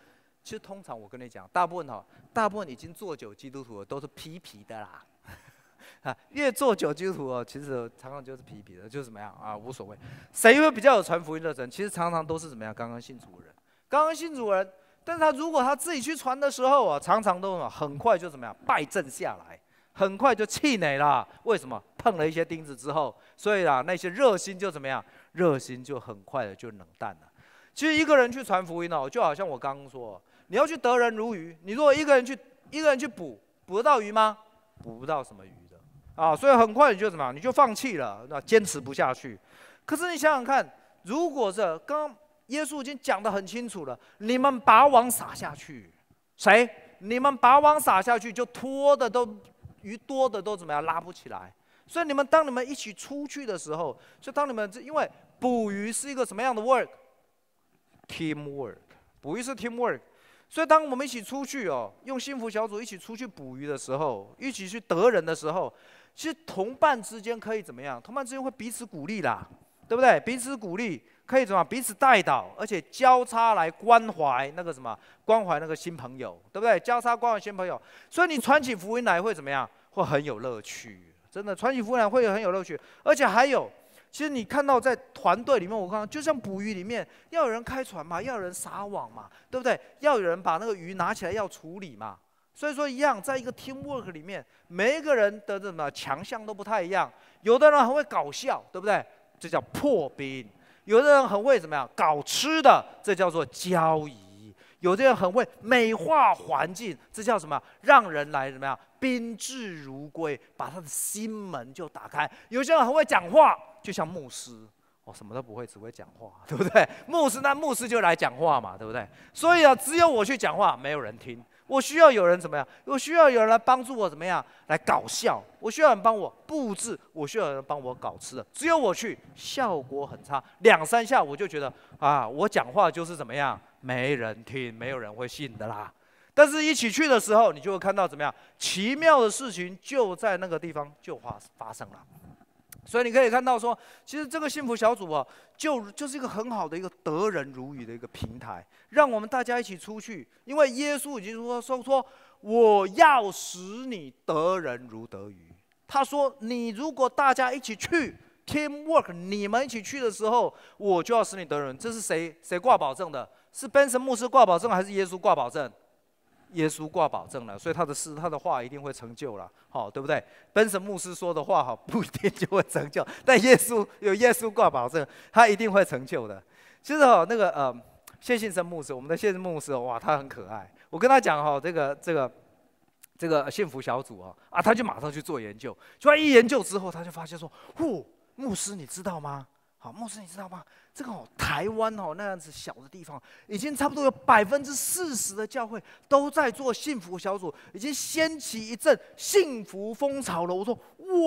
其实通常我跟你讲，大部分哈，大部分已经做久基督徒的都是皮皮的啦，啊，[laughs] 越做久基督徒哦，其实常常就是皮皮的，就是怎么样啊，无所谓。谁会比较有传福音的人？其实常常都是怎么样，刚刚信主的人，刚刚信主人，但是他如果他自己去传的时候啊，常常都很快就怎么样败阵下来，很快就气馁了。为什么？碰了一些钉子之后，所以啦，那些热心就怎么样，热心就很快的就冷淡了。其实一个人去传福音哦，就好像我刚刚说。你要去得人如鱼，你如果一个人去，一个人去捕，捕得到鱼吗？捕不到什么鱼的啊，所以很快你就什么，你就放弃了，那坚持不下去。可是你想想看，如果这刚耶稣已经讲得很清楚了，你们把网撒下去，谁？你们把网撒下去就拖的都鱼多的都怎么样拉不起来？所以你们当你们一起出去的时候，就当你们这因为捕鱼是一个什么样的 work？team work，捕鱼是 team work。所以，当我们一起出去哦，用幸福小组一起出去捕鱼的时候，一起去得人的时候，其实同伴之间可以怎么样？同伴之间会彼此鼓励啦，对不对？彼此鼓励可以怎么？彼此带导，而且交叉来关怀那个什么？关怀那个新朋友，对不对？交叉关怀新朋友，所以你穿起福音来会怎么样？会很有乐趣，真的，穿起音来会很有乐趣，而且还有。其实你看到在团队里面，我刚刚就像捕鱼里面，要有人开船嘛，要有人撒网嘛，对不对？要有人把那个鱼拿起来要处理嘛。所以说一样，在一个 Team Work 里面，每一个人的什么强项都不太一样。有的人很会搞笑，对不对？这叫破冰。有的人很会怎么样搞吃的，这叫做交易。有的人很会美化环境，这叫什么？让人来怎么样宾至如归，把他的心门就打开。有些人很会讲话。就像牧师，我什么都不会，只会讲话，[laughs] 对不对？牧师，那牧师就来讲话嘛，对不对？所以啊，只有我去讲话，没有人听。我需要有人怎么样？我需要有人来帮助我怎么样？来搞笑，我需要人帮我布置，我需要人帮我搞吃的。只有我去，效果很差，两三下我就觉得啊，我讲话就是怎么样，没人听，没有人会信的啦。但是一起去的时候，你就会看到怎么样？奇妙的事情就在那个地方就发发生了。所以你可以看到说，其实这个幸福小组啊，就就是一个很好的一个得人如鱼的一个平台，让我们大家一起出去。因为耶稣已经说说说，我要使你得人如得鱼。他说，你如果大家一起去 Team Work，你们一起去的时候，我就要使你得人。这是谁？谁挂保证的？是 b e n j a n 牧师挂保证，还是耶稣挂保证？耶稣挂保证了，所以他的事、他的话一定会成就了，好，对不对？本神牧师说的话哈，不一定就会成就，但耶稣有耶稣挂保证，他一定会成就的。其实哈，那个呃，谢信生牧师，我们的谢神牧师，哇，他很可爱。我跟他讲哈，这个这个这个幸福小组啊，啊，他就马上去做研究。结他一研究之后，他就发现说，呼，牧师你知道吗？好，牧师你知道吗？这个哦，台湾哦，那样子小的地方，已经差不多有百分之四十的教会都在做幸福小组，已经掀起一阵幸福风潮了。我说，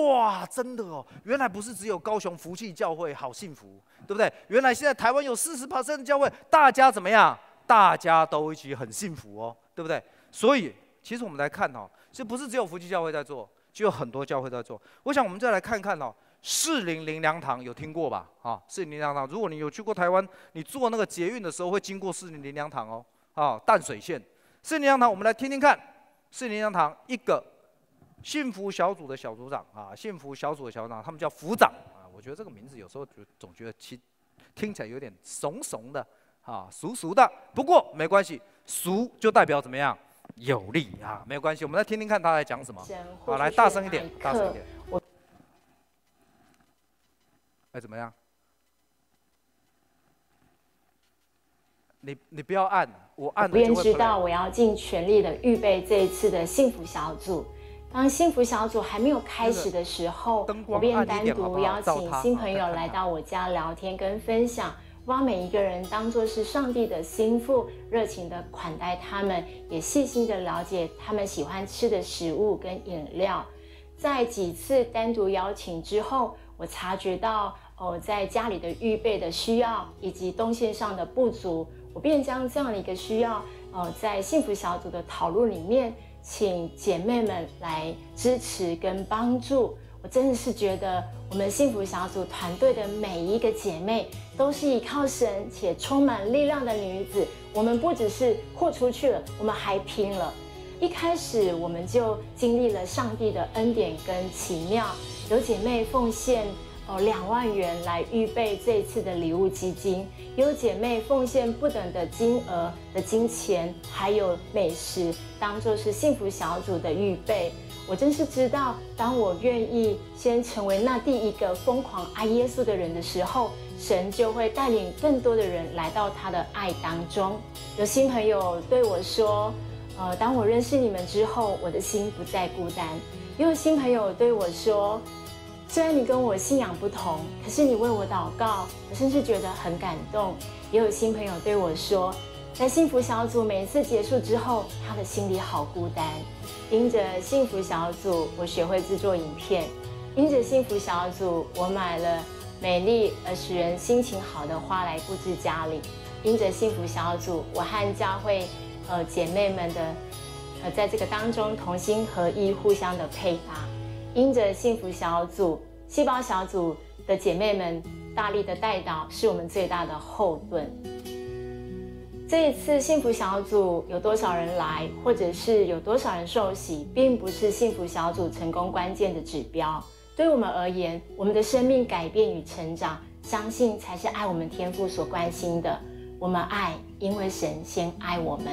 哇，真的哦，原来不是只有高雄福气教会好幸福，对不对？原来现在台湾有四十 percent 的教会，大家怎么样？大家都一起很幸福哦，对不对？所以，其实我们来看哦，是不是只有福气教会在做？就有很多教会在做，我想我们再来看看哦，四零零粮堂有听过吧？啊，四零零粮堂，如果你有去过台湾，你坐那个捷运的时候会经过四零零粮堂哦，啊，淡水线，四零零粮堂，我们来听听看，四零零粮堂一个幸福小组的小组长啊，幸福小组的小组长，他们叫副长啊，我觉得这个名字有时候就总觉得其听起来有点怂怂的啊，俗俗的，不过没关系，俗就代表怎么样？有力啊，没有关系，我们来听听看他在讲什么。好，来大声一点，大声一点。我，哎怎么样？你你不要按，我按。我愿知道，我要尽全力的预备这一次的幸福小组。当幸福小组还没有开始的时候，我便单独邀请新朋友来到我家聊天跟分享。把每一个人当作是上帝的心腹，热情的款待他们，也细心的了解他们喜欢吃的食物跟饮料。在几次单独邀请之后，我察觉到哦，在家里的预备的需要以及动线上的不足，我便将这样的一个需要，哦，在幸福小组的讨论里面，请姐妹们来支持跟帮助。我真的是觉得，我们幸福小组团队的每一个姐妹都是依靠神且充满力量的女子。我们不只是豁出去了，我们还拼了。一开始我们就经历了上帝的恩典跟奇妙。有姐妹奉献哦两万元来预备这次的礼物基金，有姐妹奉献不等的金额的金钱，还有美食，当做是幸福小组的预备。我真是知道，当我愿意先成为那第一个疯狂爱耶稣的人的时候，神就会带领更多的人来到他的爱当中。有新朋友对我说：“呃，当我认识你们之后，我的心不再孤单。”也有新朋友对我说：“虽然你跟我信仰不同，可是你为我祷告，我甚至觉得很感动。”也有新朋友对我说。在幸福小组每一次结束之后，他的心里好孤单。因着幸福小组，我学会制作影片；因着幸福小组，我买了美丽而使人心情好的花来布置家里；因着幸福小组，我和教会呃姐妹们的呃在这个当中同心合一，互相的配搭；因着幸福小组、细胞小组的姐妹们大力的带导，是我们最大的后盾。这一次幸福小组有多少人来，或者是有多少人受洗，并不是幸福小组成功关键的指标。对我们而言，我们的生命改变与成长，相信才是爱我们天父所关心的。我们爱，因为神先爱我们，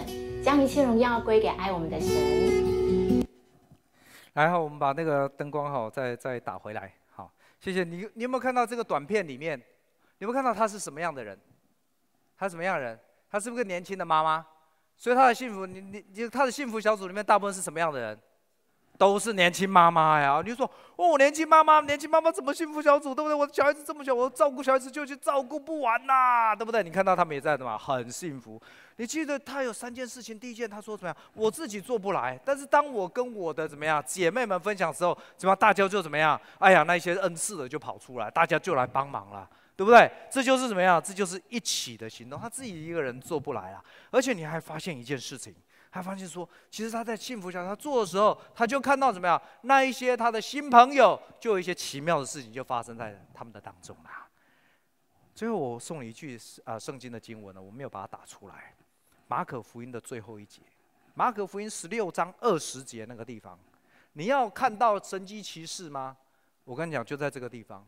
将一切荣耀归给爱我们的神。然后我们把那个灯光好，再再打回来。好，谢谢你。你有没有看到这个短片里面？有没有看到他是什么样的人？他什么样的人？她是不是个年轻的妈妈？所以她的幸福，你你你，她的幸福小组里面大部分是什么样的人？都是年轻妈妈呀！你就说，我年轻妈妈，年轻妈妈怎么幸福小组？对不对？我的小孩子这么小，我照顾小孩子就去照顾不完呐，对不对？你看到他们也在的嘛，很幸福。你记得她有三件事情，第一件她说怎么样？我自己做不来，但是当我跟我的怎么样姐妹们分享时候，怎么样大家就怎么样？哎呀，那些恩赐的就跑出来，大家就来帮忙了。对不对？这就是怎么样？这就是一起的行动。他自己一个人做不来啊！而且你还发现一件事情，还发现说，其实他在幸福家他做的时候，他就看到怎么样？那一些他的新朋友，就有一些奇妙的事情就发生在他们的当中啦。最后，我送你一句啊，圣经的经文呢，我没有把它打出来。马可福音的最后一节，马可福音十六章二十节那个地方，你要看到神机骑士吗？我跟你讲，就在这个地方。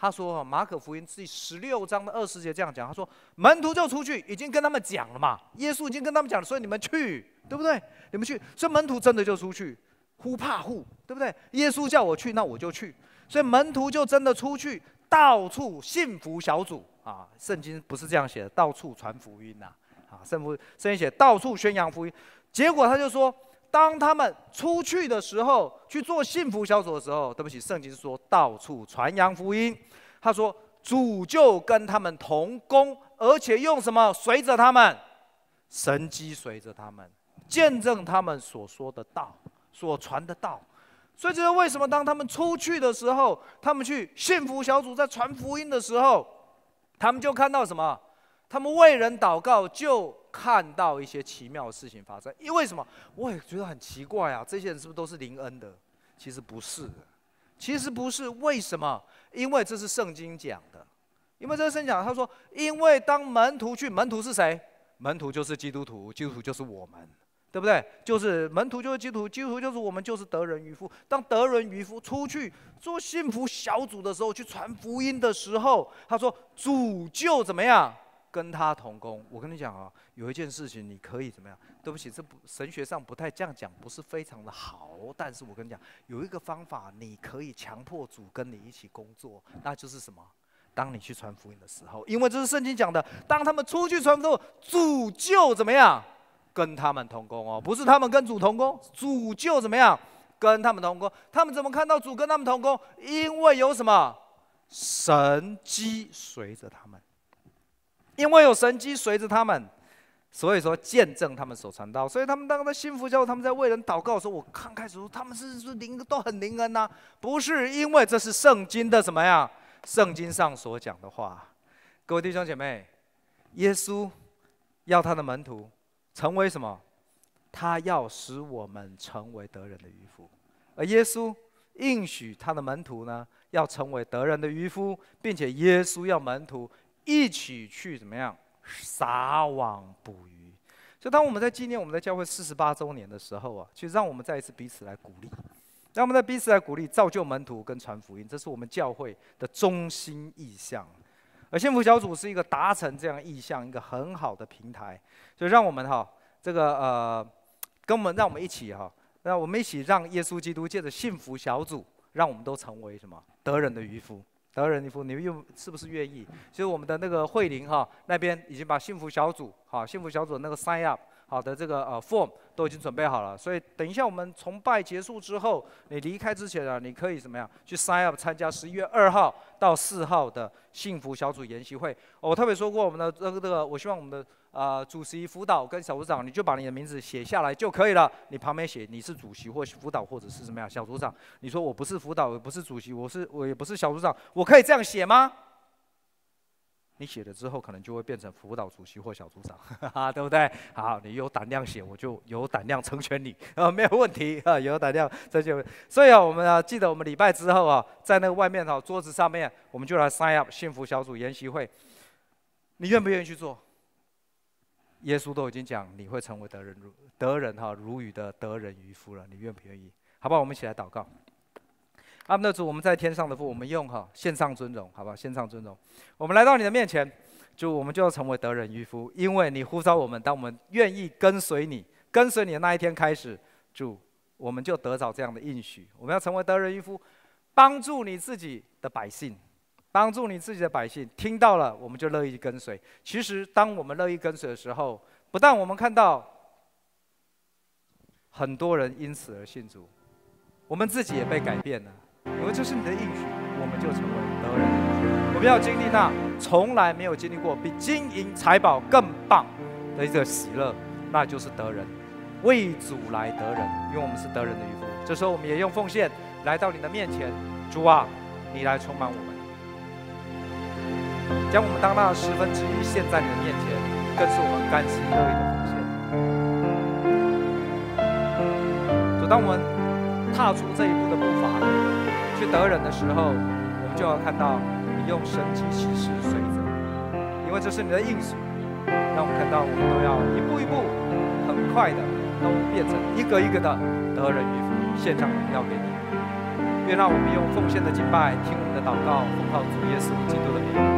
他说：“哈，马可福音第十六章的二十节这样讲。他说，门徒就出去，已经跟他们讲了嘛。耶稣已经跟他们讲了，所以你们去，对不对？你们去。所以门徒真的就出去，呼怕呼，对不对？耶稣叫我去，那我就去。所以门徒就真的出去，到处信服小组啊。圣经不是这样写的，到处传福音呐。啊，圣父圣经写到处宣扬福音。结果他就说。”当他们出去的时候，去做幸福小组的时候，对不起，圣经说到处传扬福音。他说，主就跟他们同工，而且用什么？随着他们，神机随着他们，见证他们所说的道，所传的道。所以这是为什么，当他们出去的时候，他们去幸福小组在传福音的时候，他们就看到什么？他们为人祷告，就看到一些奇妙的事情发生。因为什么？我也觉得很奇怪啊！这些人是不是都是灵恩的？其实不是，其实不是。为什么？因为这是圣经讲的。因为这是圣经讲，他说：因为当门徒去，门徒是谁？门徒就是基督徒，基督徒就是我们，对不对？就是门徒就是基督徒，基督徒就是我们，就是得人渔夫。当得人渔夫出去做幸福小组的时候，去传福音的时候，他说：主就怎么样？跟他同工，我跟你讲啊，有一件事情你可以怎么样？对不起，这不神学上不太这样讲，不是非常的好。但是我跟你讲，有一个方法，你可以强迫主跟你一起工作，那就是什么？当你去传福音的时候，因为这是圣经讲的，当他们出去传福音，主就怎么样？跟他们同工哦，不是他们跟主同工，主就怎么样？跟他们同工。他们怎么看到主跟他们同工？因为有什么？神机随着他们。因为有神机随着他们，所以说见证他们所传道。所以他们当他信福之教，他们在为人祷告的时候，我刚开始说他们是是灵都很灵恩呐，不是因为这是圣经的什么呀？圣经上所讲的话。各位弟兄姐妹，耶稣要他的门徒成为什么？他要使我们成为得人的渔夫。而耶稣应许他的门徒呢，要成为得人的渔夫，并且耶稣要门徒。一起去怎么样撒网捕鱼？所以当我们在纪念我们在教会四十八周年的时候啊，就让我们再一次彼此来鼓励，让我们在彼此来鼓励造就门徒跟传福音，这是我们教会的中心意向。而幸福小组是一个达成这样意向一个很好的平台，所以让我们哈这个呃，跟我们让我们一起哈，让我们一起让耶稣基督借着幸福小组，让我们都成为什么得人的渔夫。德仁，你夫，你们愿是不是愿意？就是我们的那个慧灵哈那边已经把幸福小组哈幸福小组那个 sign up 好的这个呃 form 都已经准备好了，所以等一下我们崇拜结束之后，你离开之前啊，你可以怎么样去 sign up 参加十一月二号到四号的幸福小组研习会。我特别说过，我们的这个这个，我希望我们的。呃，主席、辅导跟小组长，你就把你的名字写下来就可以了。你旁边写你是主席或辅导或者是什么呀？小组长，你说我不是辅导，我不是主席，我是我也不是小组长，我可以这样写吗？你写了之后，可能就会变成辅导、主席或小组长，[laughs] 对不对？好，你有胆量写，我就有胆量成全你啊，[laughs] 没有问题啊，有胆量这就所以啊，我们啊记得我们礼拜之后啊，在那个外面好桌子上面，我们就来 sign up 幸福小组研习会，你愿不愿意去做？耶稣都已经讲，你会成为得人如得人哈如鱼的得人渔夫了，你愿不愿意？好不好？我们一起来祷告。阿门！主，我们在天上的父，我们用哈献上尊荣，好不好？献上尊荣。我们来到你的面前，主，我们就要成为得人渔夫，因为你呼召我们，当我们愿意跟随你，跟随你的那一天开始，主，我们就得着这样的应许。我们要成为得人渔夫，帮助你自己的百姓。帮助你自己的百姓，听到了我们就乐意跟随。其实，当我们乐意跟随的时候，不但我们看到很多人因此而信主，我们自己也被改变了。因为这是你的应许，我们就成为得人。我们要经历那从来没有经历过比金银财宝更棒的一个喜乐，那就是得人，为主来得人，因为我们是得人的渔夫。这时候，我们也用奉献来到你的面前，主啊，你来充满我。将我们当那十分之一献在你的面前，更是我们甘心乐意的奉献。就当我们踏出这一步的步伐去得人的时候，我们就要看到你用神奇奇事随着，因为这是你的应许，让我们看到我们都要一步一步很快的都变成一个一个的得人与否。现场荣耀给你，愿让我们用奉献的敬拜听我们的祷告，奉靠主耶稣基督的名。